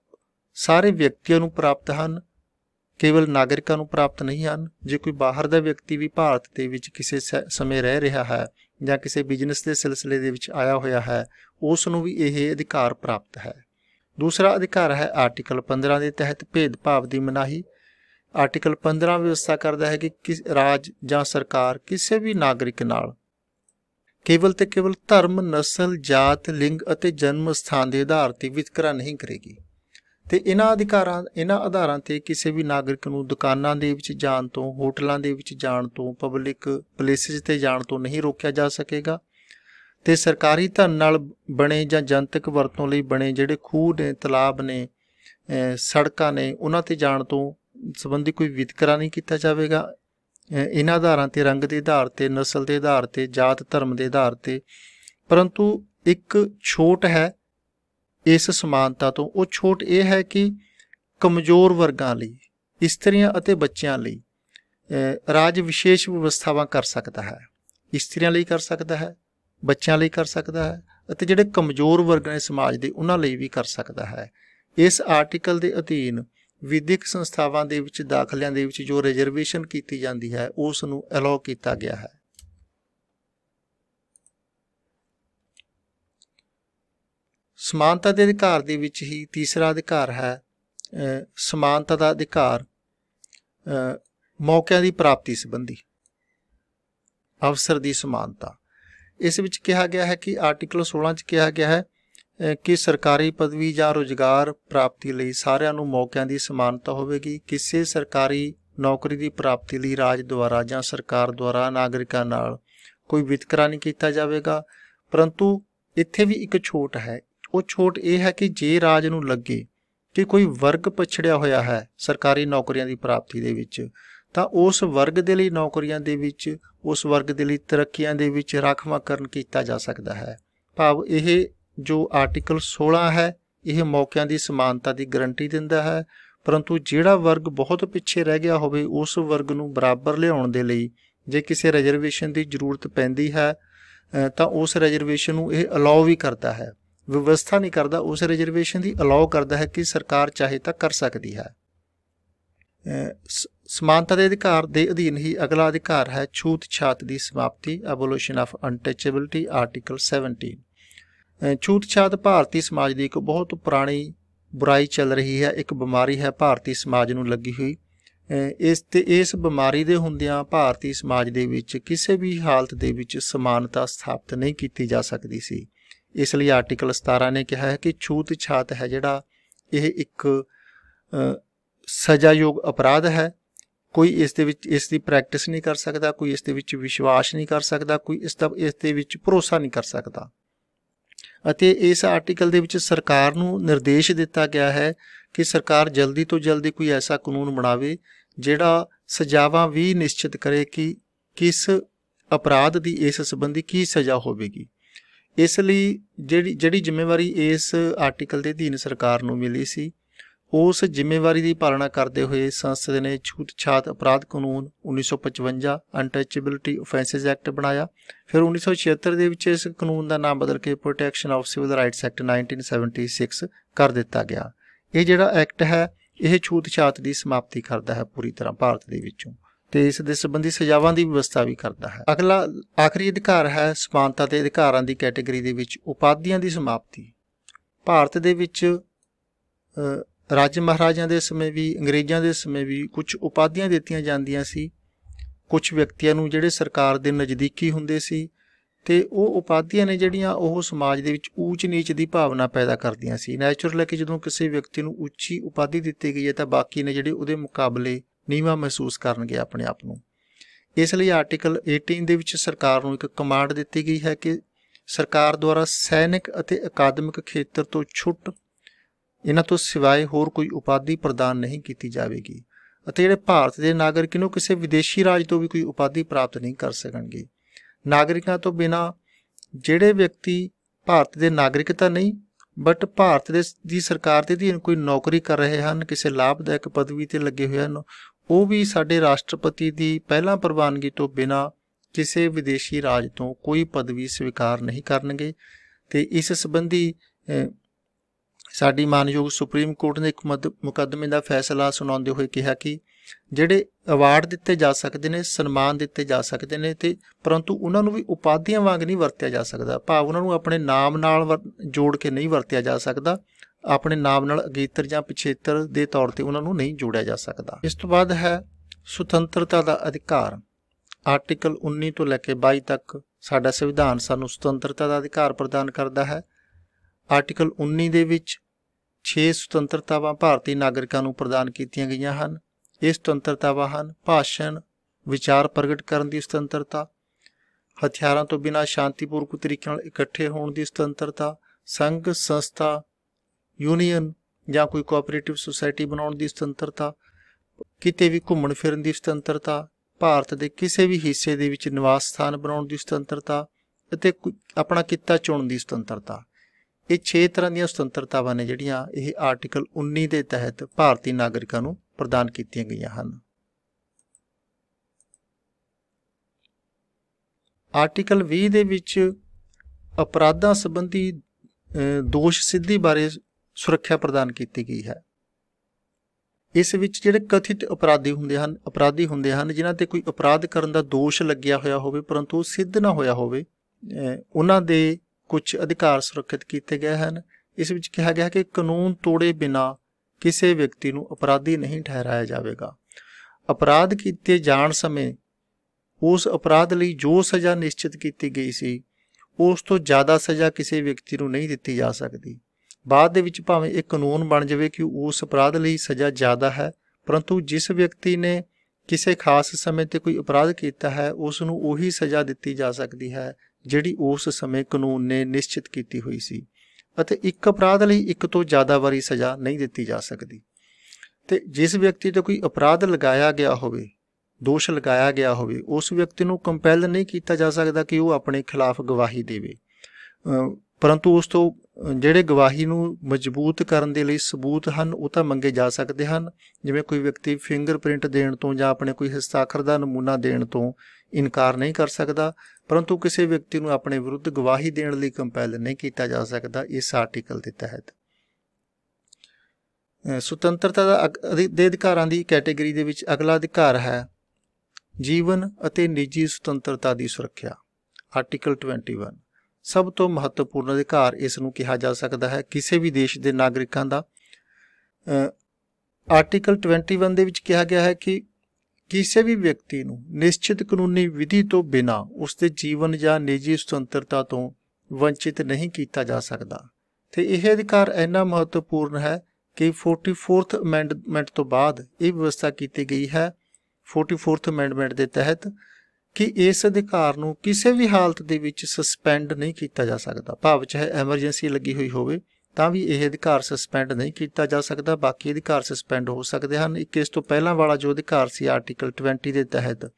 S1: ਸਾਰੇ ਵਿਅਕਤੀਆਂ ਨੂੰ ਪ੍ਰਾਪਤ ਹਨ ਕੇਵਲ ਨਾਗਰਿਕਾਂ ਨੂੰ ਪ੍ਰਾਪਤ ਨਹੀਂ ਹਨ ਜੇ ਕੋਈ ਬਾਹਰ ਦਾ ਵਿਅਕਤੀ ਵੀ ਭਾਰਤ ਦੇ ਵਿੱਚ ਕਿਸੇ ਸਮੇਂ ਰਹਿ ਰਿਹਾ ਹੈ ਜਾਂ ਕਿਸੇ ਬਿਜ਼ਨਸ ਦੇ ਸਿਲਸਿਲੇ ਦੇ ਵਿੱਚ ਆਇਆ ਹੋਇਆ ਹੈ ਉਸ ਨੂੰ ਵੀ ਇਹ ਅਧਿਕਾਰ ਪ੍ਰਾਪਤ ਹੈ ਦੂਸਰਾ ਅਧਿਕਾਰ ਹੈ ਆਰਟੀਕਲ 15 ਦੇ ਤਹਿਤ ਭੇਦਭਾਵ ਦੀ ਮਨਾਹੀ ਆਰਟੀਕਲ 15 ਵਿਵਸਥਾ ਕਰਦਾ ਹੈ ਕਿ ਕਿਸ ਰਾਜ ਜਾਂ ਸਰਕਾਰ ਕਿਸੇ ਵੀ ਨਾਗਰਿਕ ਨਾਲ ਕੇਵਲ ਤੇ ਕੇਵਲ ਧਰਮ ਨਸਲ ਜਾਤ ਲਿੰਗ ਅਤੇ ਜਨਮ ਸਥਾਨ ਦੇ ਆਧਾਰ ਤੇ ਵਿਤਕਰਾ ਨਹੀਂ ਕਰੇਗੀ ਤੇ ਇਹਨਾਂ ਅਧਿਕਾਰਾਂ ਇਹਨਾਂ ਆਧਾਰਾਂ ਤੇ ਕਿਸੇ ਵੀ ਨਾਗਰਿਕ ਨੂੰ ਦੁਕਾਨਾਂ ਦੇ ਵਿੱਚ ਜਾਣ ਤੋਂ ਹੋਟਲਾਂ ਦੇ ਵਿੱਚ ਜਾਣ ਤੋਂ ਪਬਲਿਕ ਪਲੇਸਿਸ ਤੇ ਜਾਣ ਤੋਂ ਨਹੀਂ ਰੋਕਿਆ ਜਾ ਸਕੇਗਾ ਤੇ ਸਰਕਾਰੀ ਧਨ ਨਾਲ ਬਣੇ ਜਾਂ ਜਨਤਕ ਵਰਤੋਂ ਲਈ ਬਣੇ ਜਿਹੜੇ ਖੂਹ ਨੇ ਤਲਾਬ ਨੇ ਸੜਕਾਂ ਨੇ ਉਹਨਾਂ ਤੇ ਜਾਣ ਤੋਂ ਸਬੰਧੀ ਕੋਈ ਵਿਤਕਰਾ ਨਹੀਂ ਕੀਤਾ ਜਾਵੇਗਾ ਇਹਨਾਂ ਆਧਾਰਾਂ ਤੇ ਰੰਗ ਦੇ ਆਧਾਰ ਤੇ ਨਸਲ ਦੇ ਆਧਾਰ ਤੇ ਜਾਤ ਧਰਮ ਦੇ ਆਧਾਰ ਤੇ ਪਰੰਤੂ ਇੱਕ ਛੋਟ ਹੈ ਇਸ ਸਮਾਨਤਾ ਤੋਂ ਉਹ ਛੋਟ ਇਹ ਹੈ ਕਿ ਕਮਜ਼ੋਰ ਵਰਗਾਂ ਲਈ ਇਸਤਰੀਆਂ ਅਤੇ ਬੱਚਿਆਂ ਲਈ ਰਾਜ ਵਿਸ਼ੇਸ਼ ਵਿਵਸਥਾਵਾਂ ਕਰ ਸਕਦਾ ਹੈ ਇਸਤਰੀਆਂ ਲਈ ਕਰ ਸਕਦਾ ਹੈ ਬੱਚਿਆਂ ਲਈ ਕਰ ਸਕਦਾ ਹੈ ਅਤੇ ਜਿਹੜੇ ਕਮਜ਼ੋਰ ਵਰਗ ਨੇ ਸਮਾਜ ਦੇ ਉਹਨਾਂ ਲਈ ਵੀ ਕਰ ਸਕਦਾ ਹੈ ਇਸ ਆਰਟੀਕਲ ਦੇ ਅਧੀਨ ਵਿਦਿਕ ਸੰਸਥਾਵਾਂ ਦੇ ਵਿੱਚ ਦਾਖਲਿਆਂ ਦੇ ਵਿੱਚ ਜੋ ਰਿਜ਼ਰਵੇਸ਼ਨ ਕੀਤੀ ਜਾਂਦੀ ਹੈ ਉਸ ਨੂੰ ਅਲਾਉ ਕੀਤਾ ਗਿਆ ਹੈ ਸਮਾਨਤਾ ਦੇ ਅਧਿਕਾਰ ਦੇ ਵਿੱਚ ਹੀ ਤੀਸਰਾ ਅਧਿਕਾਰ ਹੈ ਸਮਾਨਤਾ ਦਾ ਅਧਿਕਾਰ ਮੌਕਿਆਂ ਦੀ ਪ੍ਰਾਪਤੀ ਸੰਬੰਧੀ ਅਫਸਰ ਦੀ ਸਮਾਨਤਾ ਇਸ ਵਿੱਚ ਕਿਹਾ ਗਿਆ ਹੈ ਕਿ ਆਰਟੀਕਲ 16 ਚ ਕਿਹਾ ਗਿਆ ਹੈ ਕਿ ਸਰਕਾਰੀ ਪਦਵੀ ਜਾਂ ਰੋਜ਼ਗਾਰ ਪ੍ਰਾਪਤੀ ਲਈ ਸਾਰਿਆਂ ਨੂੰ ਮੌਕਿਆਂ ਦੀ ਸਮਾਨਤਾ ਹੋਵੇਗੀ ਕਿਸੇ ਸਰਕਾਰੀ ਨੌਕਰੀ ਦੀ ਪ੍ਰਾਪਤੀ ਲਈ ਰਾਜ ਦੁਆਰਾ ਜਾਂ ਸਰਕਾਰ ਦੁਆਰਾ ਨਾਗਰਿਕਾਂ ਨਾਲ ਕੋਈ ਵਿਤਕਰਾ ਨਹੀਂ ਕੀਤਾ ਜਾਵੇਗਾ ਪਰੰਤੂ ਇੱਥੇ ਵੀ ਇੱਕ ਛੋਟ ਹੈ ਉਹ ਛੋਟ ਇਹ ਹੈ ਕਿ ਜੇ ਰਾਜ ਨੂੰ ਲੱਗੇ ਕਿ ਕੋਈ ਵਰਗ ਪਛੜਿਆ ਹੋਇਆ ਹੈ ਸਰਕਾਰੀ ਨੌਕਰੀਆਂ ਦੀ ਪ੍ਰਾਪਤੀ ਦੇ ਵਿੱਚ ਤਾਂ ਉਸ ਵਰਗ ਦੇ ਲਈ ਨੌਕਰੀਆਂ ਦੇ ਵਿੱਚ ਉਸ ਵਰਗ ਦੇ ਲਈ ਤਰੱਕੀਆਂ ਦੇ ਵਿੱਚ ਰਾਖਵਾਂਕਰਨ ਕੀਤਾ ਜਾ ਸਕਦਾ ਹੈ ਭਾਵ ਇਹ ਜੋ ਆਰਟੀਕਲ 16 ਹੈ ਇਹ ਮੌਕਿਆਂ ਦੀ ਸਮਾਨਤਾ ਦੀ ਗਾਰੰਟੀ ਦਿੰਦਾ ਹੈ ਪਰੰਤੂ ਜਿਹੜਾ ਵਰਗ ਬਹੁਤ ਪਿੱਛੇ ਰਹਿ ਗਿਆ ਹੋਵੇ ਉਸ ਵਰਗ ਨੂੰ ਬਰਾਬਰ ਲਿਆਉਣ ਦੇ ਲਈ ਜੇ ਕਿਸੇ ਰਿਜ਼ਰਵੇਸ਼ਨ ਦੀ ਜ਼ਰੂਰਤ ਪੈਂਦੀ ਹੈ ਤਾਂ ਉਸ ਰਿਜ਼ਰਵੇਸ਼ਨ ਨੂੰ ਇਹ ਅਲਾਉ ਵੀ ਕਰਦਾ ਹੈ ਵਿਵਸਥਾ ਨਹੀਂ ਕਰਦਾ ਉਸ ਰਿਜ਼ਰਵੇਸ਼ਨ ਦੀ ਅਲਾਉ ਕਰਦਾ ਹੈ ਕਿ ਸਰਕਾਰ ਚਾਹੇ ਤਾਂ ਕਰ ਸਕਦੀ ਹੈ ਸਮਾਨਤਾ ਦੇ ਅਧਿਕਾਰ ਦੇ ਅਧੀਨ ਹੀ ਅਗਲਾ ਅਧਿਕਾਰ ਹੈ ਛੂਤ-ਛਾਤ ਦੀ ਸਮਾਪਤੀ ਐਬੋਲਿਸ਼ਨ ਆਫ ਅਨਟਚੇਬਿਲਟੀ ਆਰਟੀਕਲ 17 ਛੂਤਛਾਤ ਭਾਰਤੀ ਸਮਾਜ ਦੀ ਇੱਕ ਬਹੁਤ ਪੁਰਾਣੀ ਬੁਰਾਈ ਚੱਲ ਰਹੀ ਹੈ ਇੱਕ ਬਿਮਾਰੀ ਹੈ ਭਾਰਤੀ ਸਮਾਜ ਨੂੰ ਲੱਗੀ ਹੋਈ ਇਸ ਤੇ ਇਸ ਬਿਮਾਰੀ ਦੇ ਹੁੰਦਿਆਂ ਭਾਰਤੀ ਸਮਾਜ ਦੇ ਵਿੱਚ ਕਿਸੇ ਵੀ ਹਾਲਤ ਦੇ ਵਿੱਚ ਸਮਾਨਤਾ ਸਥਾਪਿਤ ਨਹੀਂ ਕੀਤੀ ਜਾ ਸਕਦੀ ਸੀ ਇਸ ਲਈ ਆਰਟੀਕਲ 17 ਨੇ ਕਿਹਾ ਹੈ ਕਿ ਛੂਤਛਾਤ ਛਾਤ ਹੈ ਜਿਹੜਾ ਇਹ ਇੱਕ ਸਜ਼ਾਯੋਗ ਅਪਰਾਧ ਹੈ ਕੋਈ ਇਸ ਦੇ ਵਿੱਚ ਇਸ ਦੀ ਪ੍ਰੈਕਟਿਸ ਨਹੀਂ ਕਰ ਸਕਦਾ ਕੋਈ ਇਸ ਦੇ ਵਿੱਚ ਵਿਸ਼ਵਾਸ ਨਹੀਂ ਕਰ ਸਕਦਾ ਕੋਈ ਇਸ ਦਾ ਇਸ ਦੇ ਵਿੱਚ ਭਰੋਸਾ ਨਹੀਂ ਕਰ ਸਕਦਾ ਅਤੇ ਇਸ ਆਰਟੀਕਲ ਦੇ ਵਿੱਚ ਸਰਕਾਰ ਨੂੰ ਨਿਰਦੇਸ਼ ਦਿੱਤਾ ਗਿਆ ਹੈ ਕਿ ਸਰਕਾਰ ਜਲਦੀ ਤੋਂ ਜਲਦੀ ਕੋਈ ਐਸਾ ਕਾਨੂੰਨ ਬਣਾਵੇ ਜਿਹੜਾ ਸਜ਼ਾਵਾਂ ਵੀ ਨਿਸ਼ਚਿਤ ਕਰੇ ਕਿ ਕਿਸ ਅਪਰਾਧ ਦੀ ਇਸ ਸੰਬੰਧੀ ਕੀ ਸਜ਼ਾ ਹੋਵੇਗੀ ਇਸ ਲਈ ਜਿਹੜੀ ਜਿਹੜੀ ਜ਼ਿੰਮੇਵਾਰੀ ਇਸ ਆਰਟੀਕਲ ਦੇ ਅਧੀਨ ਸਰਕਾਰ ਨੂੰ ਮਿਲੀ ਸੀ ਉਸ ਜ਼ਿੰਮੇਵਾਰੀ ਦੀ ਪਾਲਣਾ ਕਰਦੇ ਹੋਏ ਸੰਸਦ ਨੇ ਛੂਤਛਾਤ ਅਪਰਾਧ ਕਾਨੂੰਨ 1955 ਅਨਟਚੇਬਿਲਟੀ ਆਫੈਂਸਸ ਐਕਟ ਬਣਾਇਆ ਫਿਰ 1976 ਦੇ ਵਿੱਚ ਇਸ ਕਾਨੂੰਨ ਦਾ ਨਾਮ ਬਦਲ ਕੇ protection of civil rights act 1976 ਕਰ ਦਿੱਤਾ ਗਿਆ ਇਹ ਜਿਹੜਾ ਐਕਟ ਹੈ ਇਹ ਛੂਤਛਾਤ ਦੀ ਸਮਾਪਤੀ ਕਰਦਾ ਹੈ ਪੂਰੀ ਤਰ੍ਹਾਂ ਭਾਰਤ ਦੇ ਵਿੱਚੋਂ ਤੇ ਇਸ ਦੇ ਸੰਬੰਧੀ ਸਜ਼ਾਵਾਂ ਦੀ ਵਿਵਸਥਾ ਵੀ ਕਰਦਾ ਹੈ ਅਗਲਾ ਆਖਰੀ ਅਧਿਕਾਰ ਹੈ ਸਮਾਨਤਾ ਤੇ ਅਧਿਕਾਰਾਂ ਦੀ ਕੈਟਾਗਰੀ ਦੇ ਵਿੱਚ ਉਪਾਧੀਆਂ ਦੀ ਸਮਾਪਤੀ ਭਾਰਤ ਦੇ ਵਿੱਚ ਰਾਜ ਮਹਾਰਾਜਾਂ ਦੇ ਸਮੇਂ ਵੀ ਅੰਗਰੇਜ਼ਾਂ ਦੇ ਸਮੇਂ ਵੀ ਕੁਝ ਉਪਾਧੀਆਂ ਦਿੱਤੀਆਂ ਜਾਂਦੀਆਂ ਸੀ ਕੁਝ ਵਿਅਕਤੀਆਂ ਨੂੰ ਜਿਹੜੇ ਸਰਕਾਰ ਦੇ ਨਜ਼ਦੀਕੀ ਹੁੰਦੇ ਸੀ ਤੇ ਉਹ ਉਪਾਧੀਆਂ ਨੇ ਜਿਹੜੀਆਂ ਉਹ ਸਮਾਜ ਦੇ ਵਿੱਚ ਊਚ ਨੀਚ ਦੀ ਭਾਵਨਾ ਪੈਦਾ ਕਰਦੀਆਂ ਸੀ ਨੈਚੁਰਲ ਹੈ ਕਿ ਜਦੋਂ ਕਿਸੇ ਵਿਅਕਤੀ ਨੂੰ ਉੱਚੀ ਉਪਾਧੀ ਦਿੱਤੀ ਗਈ ਹੈ ਤਾਂ ਬਾਕੀ ਨੇ ਜਿਹੜੇ ਉਹਦੇ ਮੁਕਾਬਲੇ ਨੀਵਾ ਮਹਿਸੂਸ ਕਰਨਗੇ ਆਪਣੇ ਆਪ ਨੂੰ ਇਸ ਲਈ ਆਰਟੀਕਲ 18 ਦੇ ਵਿੱਚ ਸਰਕਾਰ ਨੂੰ ਇੱਕ ਕਮਾਂਡ ਦਿੱਤੀ ਗਈ ਹੈ ਕਿ ਸਰਕਾਰ ਦੁਆਰਾ ਸੈਨਿਕ ਅਤੇ ਅਕਾਦਮਿਕ ਖੇਤਰ ਤੋਂ ਛੁੱਟ ਇਹਨਾਂ ਤੋਂ ਸਿਵਾਏ ਹੋਰ ਕੋਈ ਉਪਾਧੀ ਪ੍ਰਦਾਨ ਨਹੀਂ ਕੀਤੀ ਜਾਵੇਗੀ ਅਤੇ ਜਿਹੜੇ ਭਾਰਤ ਦੇ ਨਾਗਰਿਕ ਨੂੰ ਕਿਸੇ ਵਿਦੇਸ਼ੀ ਰਾਜ ਤੋਂ ਵੀ ਕੋਈ ਉਪਾਧੀ ਪ੍ਰਾਪਤ ਨਹੀਂ ਕਰ ਸਕਣਗੇ ਨਾਗਰਿਕਾਂ ਤੋਂ ਬਿਨਾ ਜਿਹੜੇ ਵਿਅਕਤੀ ਭਾਰਤ ਦੇ ਨਾਗਰਿਕ ਤਾਂ ਨਹੀਂ ਬਟ ਭਾਰਤ ਦੇ ਦੀ ਸਰਕਾਰ ਦੇ ਅਧੀਨ ਕੋਈ ਨੌਕਰੀ ਕਰ ਰਹੇ ਹਨ ਕਿਸੇ ਲਾਭਦਾਇਕ ਪਦਵੀ ਤੇ ਲੱਗੇ ਹੋਏ ਹਨ ਉਹ ਵੀ ਸਾਡੇ ਰਾਸ਼ਟਰਪਤੀ ਦੀ ਪਹਿਲਾਂ ਪ੍ਰਵਾਨਗੀ ਤੋਂ ਬਿਨਾ ਕਿਸੇ ਵਿਦੇਸ਼ੀ ਰਾਜ ਤੋਂ ਕੋਈ ਪਦਵੀ ਸਵੀਕਾਰ ਨਹੀਂ ਕਰਨਗੇ ਤੇ ਇਸ ਸੰਬੰਧੀ ਸਾਡੀ ਮਾਨਯੋਗ ਸੁਪਰੀਮ ਕੋਰਟ ਨੇ ਇੱਕ ਮੁਕੱਦਮੇ ਦਾ ਫੈਸਲਾ ਸੁਣਾਉਂਦੇ ਹੋਏ ਕਿਹਾ ਕਿ ਜਿਹੜੇ ਅਵਾਰਡ ਦਿੱਤੇ ਜਾ ਸਕਦੇ ਨੇ ਸਨਮਾਨ ਦਿੱਤੇ ਜਾ ਸਕਦੇ ਨੇ ਤੇ ਪਰੰਤੂ ਉਹਨਾਂ ਨੂੰ ਵੀ ਉਪਾਧੀਆਂ ਵਾਂਗ ਨਹੀਂ ਵਰਤਿਆ ਜਾ ਸਕਦਾ ਭਾਵ ਉਹਨਾਂ ਨੂੰ ਆਪਣੇ ਨਾਮ ਨਾਲ ਜੋੜ ਕੇ ਨਹੀਂ ਵਰਤਿਆ ਜਾ ਸਕਦਾ ਆਪਣੇ ਨਾਮ ਨਾਲ ਅਗੇਤਰ ਜਾਂ ਪਿਛੇਤਰ ਦੇ ਤੌਰ ਤੇ ਉਹਨਾਂ ਨੂੰ ਨਹੀਂ ਜੋੜਿਆ ਜਾ ਸਕਦਾ ਇਸ ਤੋਂ ਬਾਅਦ ਹੈ ਸੁਤੰਤਰਤਾ ਦਾ ਅਧਿਕਾਰ ਆਰਟੀਕਲ 19 ਤੋਂ ਲੈ ਕੇ 22 ਤੱਕ ਸਾਡਾ ਸੰਵਿਧਾਨ ਸਾਨੂੰ ਸੁਤੰਤਰਤਾ ਦਾ ਅਧਿਕਾਰ ਪ੍ਰਦਾਨ ਕਰਦਾ ਹੈ ਆਰਟੀਕਲ 19 ਦੇ ਵਿੱਚ 6 ਸੁਤੰਤਰਤਾਵਾਂ ਭਾਰਤੀ ਨਾਗਰਿਕਾਂ ਨੂੰ ਪ੍ਰਦਾਨ ਕੀਤੀਆਂ ਗਈਆਂ ਹਨ ਇਹ ਸੁਤੰਤਰਤਾਵਾਂ ਹਨ ਭਾਸ਼ਣ ਵਿਚਾਰ ਪ੍ਰਗਟ ਕਰਨ ਦੀ ਸੁਤੰਤਰਤਾ ਹਥਿਆਰਾਂ ਤੋਂ ਬਿਨਾਂ ਸ਼ਾਂਤੀਪੂਰਕ ਤਰੀਕੇ ਨਾਲ ਇਕੱਠੇ ਹੋਣ ਦੀ ਸੁਤੰਤਰਤਾ ਸੰਘ ਸੰਸਥਾ ਯੂਨੀਅਨ ਜਾਂ ਕੋਈ ਕੋਆਪਰੇਟਿਵ ਸੁਸਾਇਟੀ ਬਣਾਉਣ ਦੀ ਸੁਤੰਤਰਤਾ ਕਿਤੇ ਵੀ ਘੁੰਮਣ ਫਿਰਨ ਦੀ ਸੁਤੰਤਰਤਾ ਭਾਰਤ ਦੇ ਕਿਸੇ ਵੀ ਹਿੱਸੇ ਦੇ ਵਿੱਚ ਨਿਵਾਸ ਸਥਾਨ ਬਣਾਉਣ ਦੀ ਸੁਤੰਤਰਤਾ ਅਤੇ ਆਪਣਾ ਕਿੱਤਾ ਚੁਣਨ ਦੀ ਸੁਤੰਤਰਤਾ ਇਹ 6 ਤਰ੍ਹਾਂ ਦੀਆਂ ਸੁਤੰਤਰਤਾਵਾਂ ਨੇ ਜਿਹੜੀਆਂ ਇਹ ਆਰਟੀਕਲ 19 ਦੇ ਤਹਿਤ ਭਾਰਤੀ ਨਾਗਰਿਕਾਂ ਨੂੰ ਪ੍ਰਦਾਨ ਕੀਤੀਆਂ ਗਈਆਂ ਹਨ ਆਰਟੀਕਲ 20 ਦੇ ਵਿੱਚ ਅਪਰਾਧਾਂ ਸੰਬੰਧੀ ਦੋਸ਼ ਸਿੱਧੀ ਬਾਰੇ ਸੁਰੱਖਿਆ ਪ੍ਰਦਾਨ ਕੀਤੀ ਗਈ ਹੈ ਇਸ ਵਿੱਚ ਜਿਹੜੇ ਕਥਿਤ ਅਪਰਾਧੀ ਹੁੰਦੇ ਹਨ ਅਪਰਾਧੀ ਹੁੰਦੇ ਹਨ ਜਿਨ੍ਹਾਂ ਤੇ ਕੋਈ ਅਪਰਾਧ ਕਰਨ ਦਾ ਦੋਸ਼ ਲੱਗਿਆ ਹੋਇਆ ਹੋਵੇ ਪਰੰਤੂ ਸਿੱਧ ਨਾ ਹੋਇਆ ਹੋਵੇ ਉਹਨਾਂ ਦੇ ਕੁਝ ਅਧਿਕਾਰ ਸੁਰੱਖਿਅਤ ਕੀਤੇ ਗਏ ਹਨ ਇਸ ਵਿੱਚ ਕਿਹਾ ਗਿਆ ਹੈ ਕਿ ਕਾਨੂੰਨ ਤੋੜੇ ਬਿਨਾ ਕਿਸੇ ਵਿਅਕਤੀ ਨੂੰ ਅਪਰਾਧੀ ਨਹੀਂ ਠਹਿਰਾਇਆ ਜਾਵੇਗਾ ਅਪਰਾਧ ਕੀਤੇ ਜਾਣ ਸਮੇਂ ਉਸ ਅਪਰਾਧ ਲਈ ਜੋ ਸਜ਼ਾ ਨਿਸ਼ਚਿਤ ਕੀਤੀ ਗਈ ਸੀ ਉਸ ਤੋਂ ਜ਼ਿਆਦਾ ਸਜ਼ਾ ਕਿਸੇ ਵਿਅਕਤੀ ਨੂੰ ਨਹੀਂ ਦਿੱਤੀ ਜਾ ਸਕਦੀ ਬਾਅਦ ਦੇ ਵਿੱਚ ਭਾਵੇਂ ਇਹ ਕਾਨੂੰਨ ਬਣ ਜਾਵੇ ਕਿ ਉਸ ਅਪਰਾਧ ਲਈ ਸਜ਼ਾ ਜ਼ਿਆਦਾ ਹੈ ਪਰੰਤੂ ਜਿਸ ਵਿਅਕਤੀ ਨੇ ਕਿਸੇ ਖਾਸ ਸਮੇਂ ਤੇ ਕੋਈ ਅਪਰਾਧ ਕੀਤਾ ਹੈ ਉਸ ਨੂੰ ਉਹੀ ਸਜ਼ਾ ਦਿੱਤੀ ਜਾ ਸਕਦੀ ਹੈ ਜਿਹੜੀ ਉਸ ਸਮੇਂ ਕਾਨੂੰਨ ਨੇ ਨਿਸ਼ਚਿਤ ਕੀਤੀ ਹੋਈ ਸੀ ਅਤੇ ਇੱਕ ਅਪਰਾਧ ਲਈ ਇੱਕ ਤੋਂ ਜ਼ਿਆਦਾ ਵਾਰੀ ਸਜ਼ਾ ਨਹੀਂ ਦਿੱਤੀ ਜਾ ਸਕਦੀ ਤੇ ਜਿਸ ਵਿਅਕਤੀ ਤੇ ਕੋਈ ਅਪਰਾਧ ਲਗਾਇਆ ਗਿਆ ਹੋਵੇ ਦੋਸ਼ ਲਗਾਇਆ ਗਿਆ ਹੋਵੇ ਉਸ ਵਿਅਕਤੀ ਨੂੰ ਕੰਪੈਲ ਨਹੀਂ ਕੀਤਾ ਜਾ ਸਕਦਾ ਕਿ ਉਹ ਆਪਣੇ ਖਿਲਾਫ ਗਵਾਹੀ ਦੇਵੇ ਪਰੰਤੂ ਉਸ ਤੋਂ ਜਿਹੜੇ ਗਵਾਹੀ ਨੂੰ ਮਜ਼ਬੂਤ ਕਰਨ ਦੇ ਲਈ ਸਬੂਤ ਹਨ ਉਹ ਤਾਂ ਮੰਗੇ ਜਾ ਸਕਦੇ ਹਨ ਜਿਵੇਂ ਕੋਈ ਵਿਅਕਤੀ ਫਿੰਗਰਪ੍ਰਿੰਟ ਦੇਣ ਤੋਂ ਜਾਂ ਆਪਣੇ ਕੋਈ ਹਸਤਾਖਰ ਦਾ ਨਮੂਨਾ ਦੇਣ ਤੋਂ ਇਨਕਾਰ ਨਹੀਂ ਕਰ ਸਕਦਾ ਪਰੰਤੂ ਕਿਸੇ ਵਿਅਕਤੀ ਨੂੰ ਆਪਣੇ ਵਿਰੁੱਧ ਗਵਾਹੀ ਦੇਣ ਲਈ ਕੰਪੈਲ ਨਹੀਂ ਕੀਤਾ ਜਾ ਸਕਦਾ ਇਸ ਆਰਟੀਕਲ ਦੇ ਤਹਿਤ ਸੁਤੰਤਰਤਾ ਦਾ ਦੇ ਅਧਿਕਾਰਾਂ ਦੀ ਕੈਟਾਗਰੀ ਦੇ ਵਿੱਚ ਅਗਲਾ ਅਧਿਕਾਰ ਹੈ ਜੀਵਨ ਅਤੇ ਨਿੱਜੀ ਸੁਤੰਤਰਤਾ ਦੀ ਸੁਰੱਖਿਆ ਆਰਟੀਕਲ 21 ਸਭ ਤੋਂ ਮਹੱਤਵਪੂਰਨ ਅਧਿਕਾਰ ਇਸ ਨੂੰ ਕਿਹਾ ਜਾ ਸਕਦਾ ਹੈ ਕਿਸੇ ਵੀ ਦੇਸ਼ ਦੇ ਨਾਗਰਿਕਾਂ ਦਾ ਆਰਟੀਕਲ 21 ਦੇ ਵਿੱਚ ਕਿਹਾ ਗਿਆ ਹੈ ਕਿ ਕਿਸੇ ਵੀ ਵਿਅਕਤੀ ਨੂੰ ਨਿਸ਼ਚਿਤ ਕਾਨੂੰਨੀ ਵਿਧੀ ਤੋਂ ਬਿਨਾ ਉਸ ਦੇ ਜੀਵਨ ਜਾਂ ਨਿੱਜੀ ਸੁਤੰਤਰਤਾ ਤੋਂ ਵੰਚਿਤ ਨਹੀਂ ਕੀਤਾ ਜਾ ਸਕਦਾ ਤੇ ਇਹ ਅਧਿਕਾਰ ਇੰਨਾ ਮਹੱਤਵਪੂਰਨ ਹੈ ਕਿ 44th ਅਮੈਂਡਮੈਂਟ ਤੋਂ ਬਾਅਦ ਇਹ ਵਿਵਸਥਾ ਕੀਤੀ ਗਈ ਹੈ 44th ਅਮੈਂਡਮੈਂਟ ਦੇ ਤਹਿਤ ਕਿ ਇਸ ਅਧਿਕਾਰ ਨੂੰ ਕਿਸੇ ਵੀ ਹਾਲਤ ਦੇ ਵਿੱਚ ਸਸਪੈਂਡ ਨਹੀਂ ਕੀਤਾ ਜਾ ਸਕਦਾ ਭਾਵੇਂ ਚਾਹੇ ਐਮਰਜੈਂਸੀ ਲੱਗੀ ਹੋਈ ਹੋਵੇ ਤਾਂ ਵੀ ਇਹ ਅਧਿਕਾਰ ਸਸਪੈਂਡ ਨਹੀਂ ਕੀਤਾ ਜਾ ਸਕਦਾ ਬਾਕੀ ਅਧਿਕਾਰ ਸਸਪੈਂਡ ਹੋ ਸਕਦੇ ਹਨ ਇੱਕ ਇਸ ਤੋਂ ਪਹਿਲਾਂ ਵਾਲਾ ਜੋ ਅਧਿਕਾਰ ਸੀ ਆਰਟੀਕਲ 20 ਦੇ ਤਹਿਤ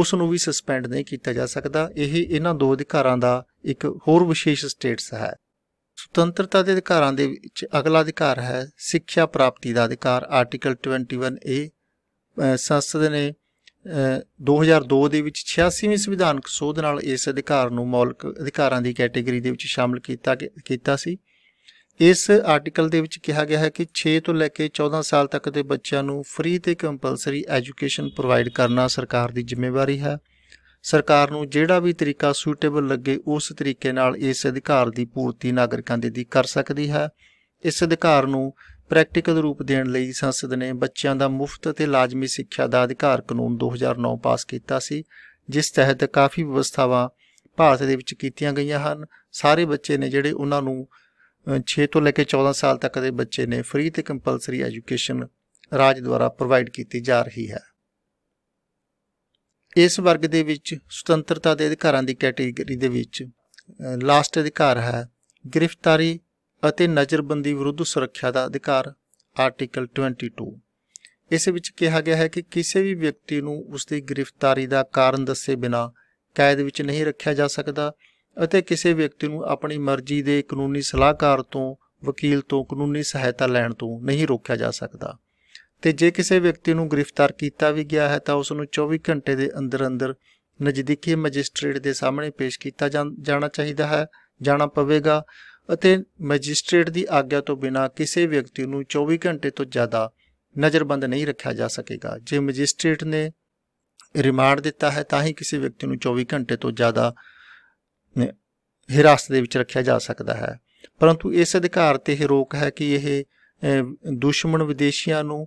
S1: ਉਸ ਨੂੰ ਵੀ ਸਸਪੈਂਡ ਨਹੀਂ ਕੀਤਾ ਜਾ ਸਕਦਾ ਇਹ ਇਹਨਾਂ ਦੋ ਅਧਿਕਾਰਾਂ ਦਾ ਇੱਕ ਹੋਰ ਵਿਸ਼ੇਸ਼ ਸਟੇਟਸ ਹੈ ਸੁਤੰਤਰਤਾ ਦੇ ਅਧਿਕਾਰਾਂ ਦੇ ਵਿੱਚ ਅਗਲਾ ਅਧਿਕਾਰ ਹੈ ਸਿੱਖਿਆ ਪ੍ਰਾਪਤੀ ਦਾ ਅਧਿਕਾਰ ਆਰਟੀਕਲ 21 ਏ ਸੰਸਦ ਨੇ 2002 ਦੇ ਵਿੱਚ 86ਵੀਂ ਸੰਵਿਧਾਨਕ ਸੋਧ ਨਾਲ ਇਸ ਅਧਿਕਾਰ ਨੂੰ ਮੌਲਿਕ ਅਧਿਕਾਰਾਂ ਦੀ ਕੈਟਾਗਰੀ ਦੇ ਵਿੱਚ ਸ਼ਾਮਲ ਕੀਤਾ ਕੀਤਾ ਸੀ ਇਸ ਆਰਟੀਕਲ ਦੇ ਵਿੱਚ ਕਿਹਾ ਗਿਆ ਹੈ ਕਿ 6 ਤੋਂ ਲੈ ਕੇ 14 ਸਾਲ ਤੱਕ ਦੇ ਬੱਚਿਆਂ ਨੂੰ ਫ੍ਰੀ ਤੇ ਕੰਪਲਸਰੀ ਐਜੂਕੇਸ਼ਨ ਪ੍ਰੋਵਾਈਡ ਕਰਨਾ ਸਰਕਾਰ ਦੀ ਜ਼ਿੰਮੇਵਾਰੀ ਹੈ ਸਰਕਾਰ ਨੂੰ ਜਿਹੜਾ ਵੀ ਤਰੀਕਾ ਸੂਟੇਬਲ ਲੱਗੇ ਉਸ ਤਰੀਕੇ ਨਾਲ ਇਸ ਅਧਿਕਾਰ ਦੀ ਪੂਰਤੀ ਨਾਗਰਿਕਾਂ ਦੇ ਦੀ ਕਰ ਸਕਦੀ ਹੈ ਇਸ ਅਧਿਕਾਰ ਨੂੰ ਪ੍ਰੈਕਟੀਕਲ ਰੂਪ ਦੇਣ ਲਈ ਸੰਸਦ ਨੇ ਬੱਚਿਆਂ ਦਾ ਮੁਫਤ ਤੇ ਲਾਜ਼ਮੀ ਸਿੱਖਿਆ ਦਾ ਅਧਿਕਾਰ ਕਾਨੂੰਨ 2009 ਪਾਸ ਕੀਤਾ ਸੀ ਜਿਸ ਤਹਿਤ ਕਾਫੀ ਵਿਵਸਥਾਵਾਂ ਭਾਰਤ ਦੇ ਵਿੱਚ ਕੀਤੀਆਂ ਗਈਆਂ ਹਨ ਸਾਰੇ ਬੱਚੇ ਨੇ ਜਿਹੜੇ ਉਹਨਾਂ ਨੂੰ 6 ਤੋਂ ਲੈ ਕੇ 14 ਸਾਲ ਤੱਕ ਦੇ ਬੱਚੇ ਨੇ ਫ੍ਰੀ ਤੇ ਕੰਪਲਸਰੀ ਐਜੂਕੇਸ਼ਨ ਰਾਜ ਦੁਆਰਾ ਪ੍ਰੋਵਾਈਡ ਕੀਤੀ ਜਾ ਰਹੀ ਹੈ ਇਸ ਵਰਗ ਦੇ ਵਿੱਚ ਸੁਤੰਤਰਤਾ ਦੇ ਅਧਿਕਾਰਾਂ ਦੀ ਕੈਟਾਗਰੀ ਦੇ ਵਿੱਚ ਲਾਸਟ ਅਧਿਕਾਰ ਹੈ ਗ੍ਰਿਫਤਾਰੀ ਅਤੇ ਨਜ਼ਰਬੰਦੀ ਵਿਰੁੱਧ ਸੁਰੱਖਿਆ ਦਾ ਅਧਿਕਾਰ ਆਰਟੀਕਲ 22 ਇਸ ਵਿੱਚ ਕਿਹਾ ਗਿਆ ਹੈ ਕਿ ਕਿਸੇ ਵੀ ਵਿਅਕਤੀ ਨੂੰ ਉਸ ਦੀ ਗ੍ਰਿਫਤਾਰੀ ਦਾ ਕਾਰਨ ਦੱਸੇ ਬਿਨਾ ਕੈਦ ਵਿੱਚ ਨਹੀਂ ਰੱਖਿਆ ਜਾ ਸਕਦਾ ਅਤੇ ਕਿਸੇ ਵਿਅਕਤੀ ਨੂੰ ਆਪਣੀ ਮਰਜ਼ੀ ਦੇ ਕਾਨੂੰਨੀ ਸਲਾਹਕਾਰ ਤੋਂ ਵਕੀਲ ਤੋਂ ਕਾਨੂੰਨੀ ਸਹਾਇਤਾ ਲੈਣ ਤੋਂ ਨਹੀਂ ਰੋਕਿਆ ਜਾ ਸਕਦਾ ਤੇ ਜੇ ਕਿਸੇ ਵਿਅਕਤੀ ਨੂੰ ਗ੍ਰਿਫਤਾਰ ਕੀਤਾ ਵੀ ਗਿਆ ਹੈ ਤਾਂ ਉਸ ਨੂੰ 24 ਘੰਟੇ ਦੇ ਅੰਦਰ ਅੰਦਰ ਨਜ਼ਦੀਕੀ ਮੈਜਿਸਟ੍ਰੇਟ ਦੇ ਸਾਹਮਣੇ ਪੇਸ਼ ਕੀਤਾ ਜਾਣਾ ਚਾਹੀਦਾ ਹੈ ਜਾਣਾ ਪਵੇਗਾ ਅਤੇ ਮੈਜਿਸਟ੍ਰੇਟ ਦੀ ਆਗਿਆ ਤੋਂ ਬਿਨਾ ਕਿਸੇ ਵਿਅਕਤੀ ਨੂੰ 24 ਘੰਟੇ ਤੋਂ ਜ਼ਿਆਦਾ ਨਜ਼ਰਬੰਦ ਨਹੀਂ ਰੱਖਿਆ ਜਾ ਸਕੇਗਾ ਜੇ ਮੈਜਿਸਟ੍ਰੇਟ ਨੇ ਰਿਮਾਂਡ ਦਿੱਤਾ ਹੈ ਤਾਂ ਹੀ ਕਿਸੇ ਵਿਅਕਤੀ ਨੂੰ 24 ਘੰਟੇ ਤੋਂ ਜ਼ਿਆਦਾ ਹਿਰਾਸਤ ਦੇ ਵਿੱਚ ਰੱਖਿਆ ਜਾ ਸਕਦਾ ਹੈ ਪਰੰਤੂ ਇਸ ਅਧਿਕਾਰ ਤੇ ਇਹ ਰੋਕ ਹੈ ਕਿ ਇਹ ਦੁਸ਼ਮਣ ਵਿਦੇਸ਼ੀਆਂ ਨੂੰ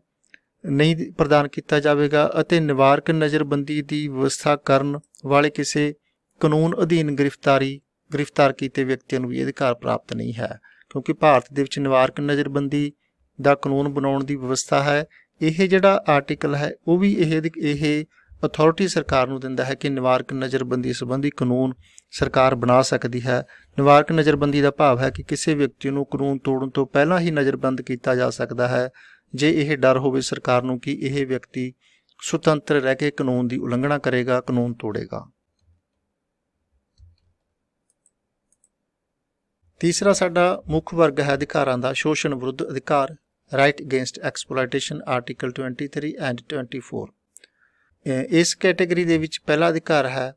S1: ਨਹੀਂ ਪ੍ਰਦਾਨ ਕੀਤਾ ਜਾਵੇਗਾ ਅਤੇ ਨਿਵਾਰਕ ਨਜ਼ਰਬੰਦੀ ਦੀ ਵਿਵਸਥਾ ਕਰਨ ਵਾਲੇ ਕਿਸੇ ਕਾਨੂੰਨ ਅਧੀਨ ਗ੍ਰਿਫਤਾਰੀ ਗ੍ਰਿਫਤਾਰ ਕੀਤੇ ਵਿਅਕਤੀਆਂ ਨੂੰ ਵੀ ਅਧਿਕਾਰ ਪ੍ਰਾਪਤ ਨਹੀਂ ਹੈ ਕਿਉਂਕਿ ਭਾਰਤ ਦੇ ਵਿੱਚ ਨਿਵਾਰਕ ਨਜ਼ਰਬੰਦੀ ਦਾ ਕਾਨੂੰਨ ਬਣਾਉਣ ਦੀ ਵਿਵਸਥਾ ਹੈ ਇਹ ਜਿਹੜਾ ਆਰਟੀਕਲ ਹੈ ਉਹ ਵੀ ਇਹ ਇਹ ਅਥਾਰਟੀ ਸਰਕਾਰ ਨੂੰ ਦਿੰਦਾ ਹੈ ਕਿ ਨਿਵਾਰਕ ਨਜ਼ਰਬੰਦੀ ਸੰਬੰਧੀ ਕਾਨੂੰਨ ਸਰਕਾਰ ਬਣਾ ਸਕਦੀ ਹੈ ਨਿਵਾਰਕ ਨਜ਼ਰਬੰਦੀ ਦਾ ਭਾਵ ਹੈ ਕਿ ਕਿਸੇ ਵਿਅਕਤੀ ਨੂੰ ਕਾਨੂੰਨ ਤੋੜਨ ਤੋਂ ਪਹਿਲਾਂ ਹੀ ਨਜ਼ਰਬੰਦ ਕੀਤਾ ਜਾ ਸਕਦਾ ਹੈ ਜੇ ਇਹ ਡਰ ਹੋਵੇ ਸਰਕਾਰ ਨੂੰ ਕਿ ਇਹ ਵਿਅਕਤੀ ਸੁਤੰਤਰ ਰਹਿ ਕੇ ਕਾਨੂੰਨ ਦੀ ਉਲੰਘਣਾ ਕਰੇਗਾ ਕਾਨੂੰਨ ਤੋੜੇਗਾ ਤੀਸਰਾ ਸਾਡਾ ਮੁੱਖ ਵਰਗ ਹੈ ਅਧਿਕਾਰਾਂ ਦਾ ਸ਼ੋਸ਼ਣ ਵਿਰੁੱਧ ਅਧਿਕਾਰ right against exploitation article 23 and 24 ਇਸ ਕੈਟਾਗਰੀ ਦੇ ਵਿੱਚ ਪਹਿਲਾ ਅਧਿਕਾਰ ਹੈ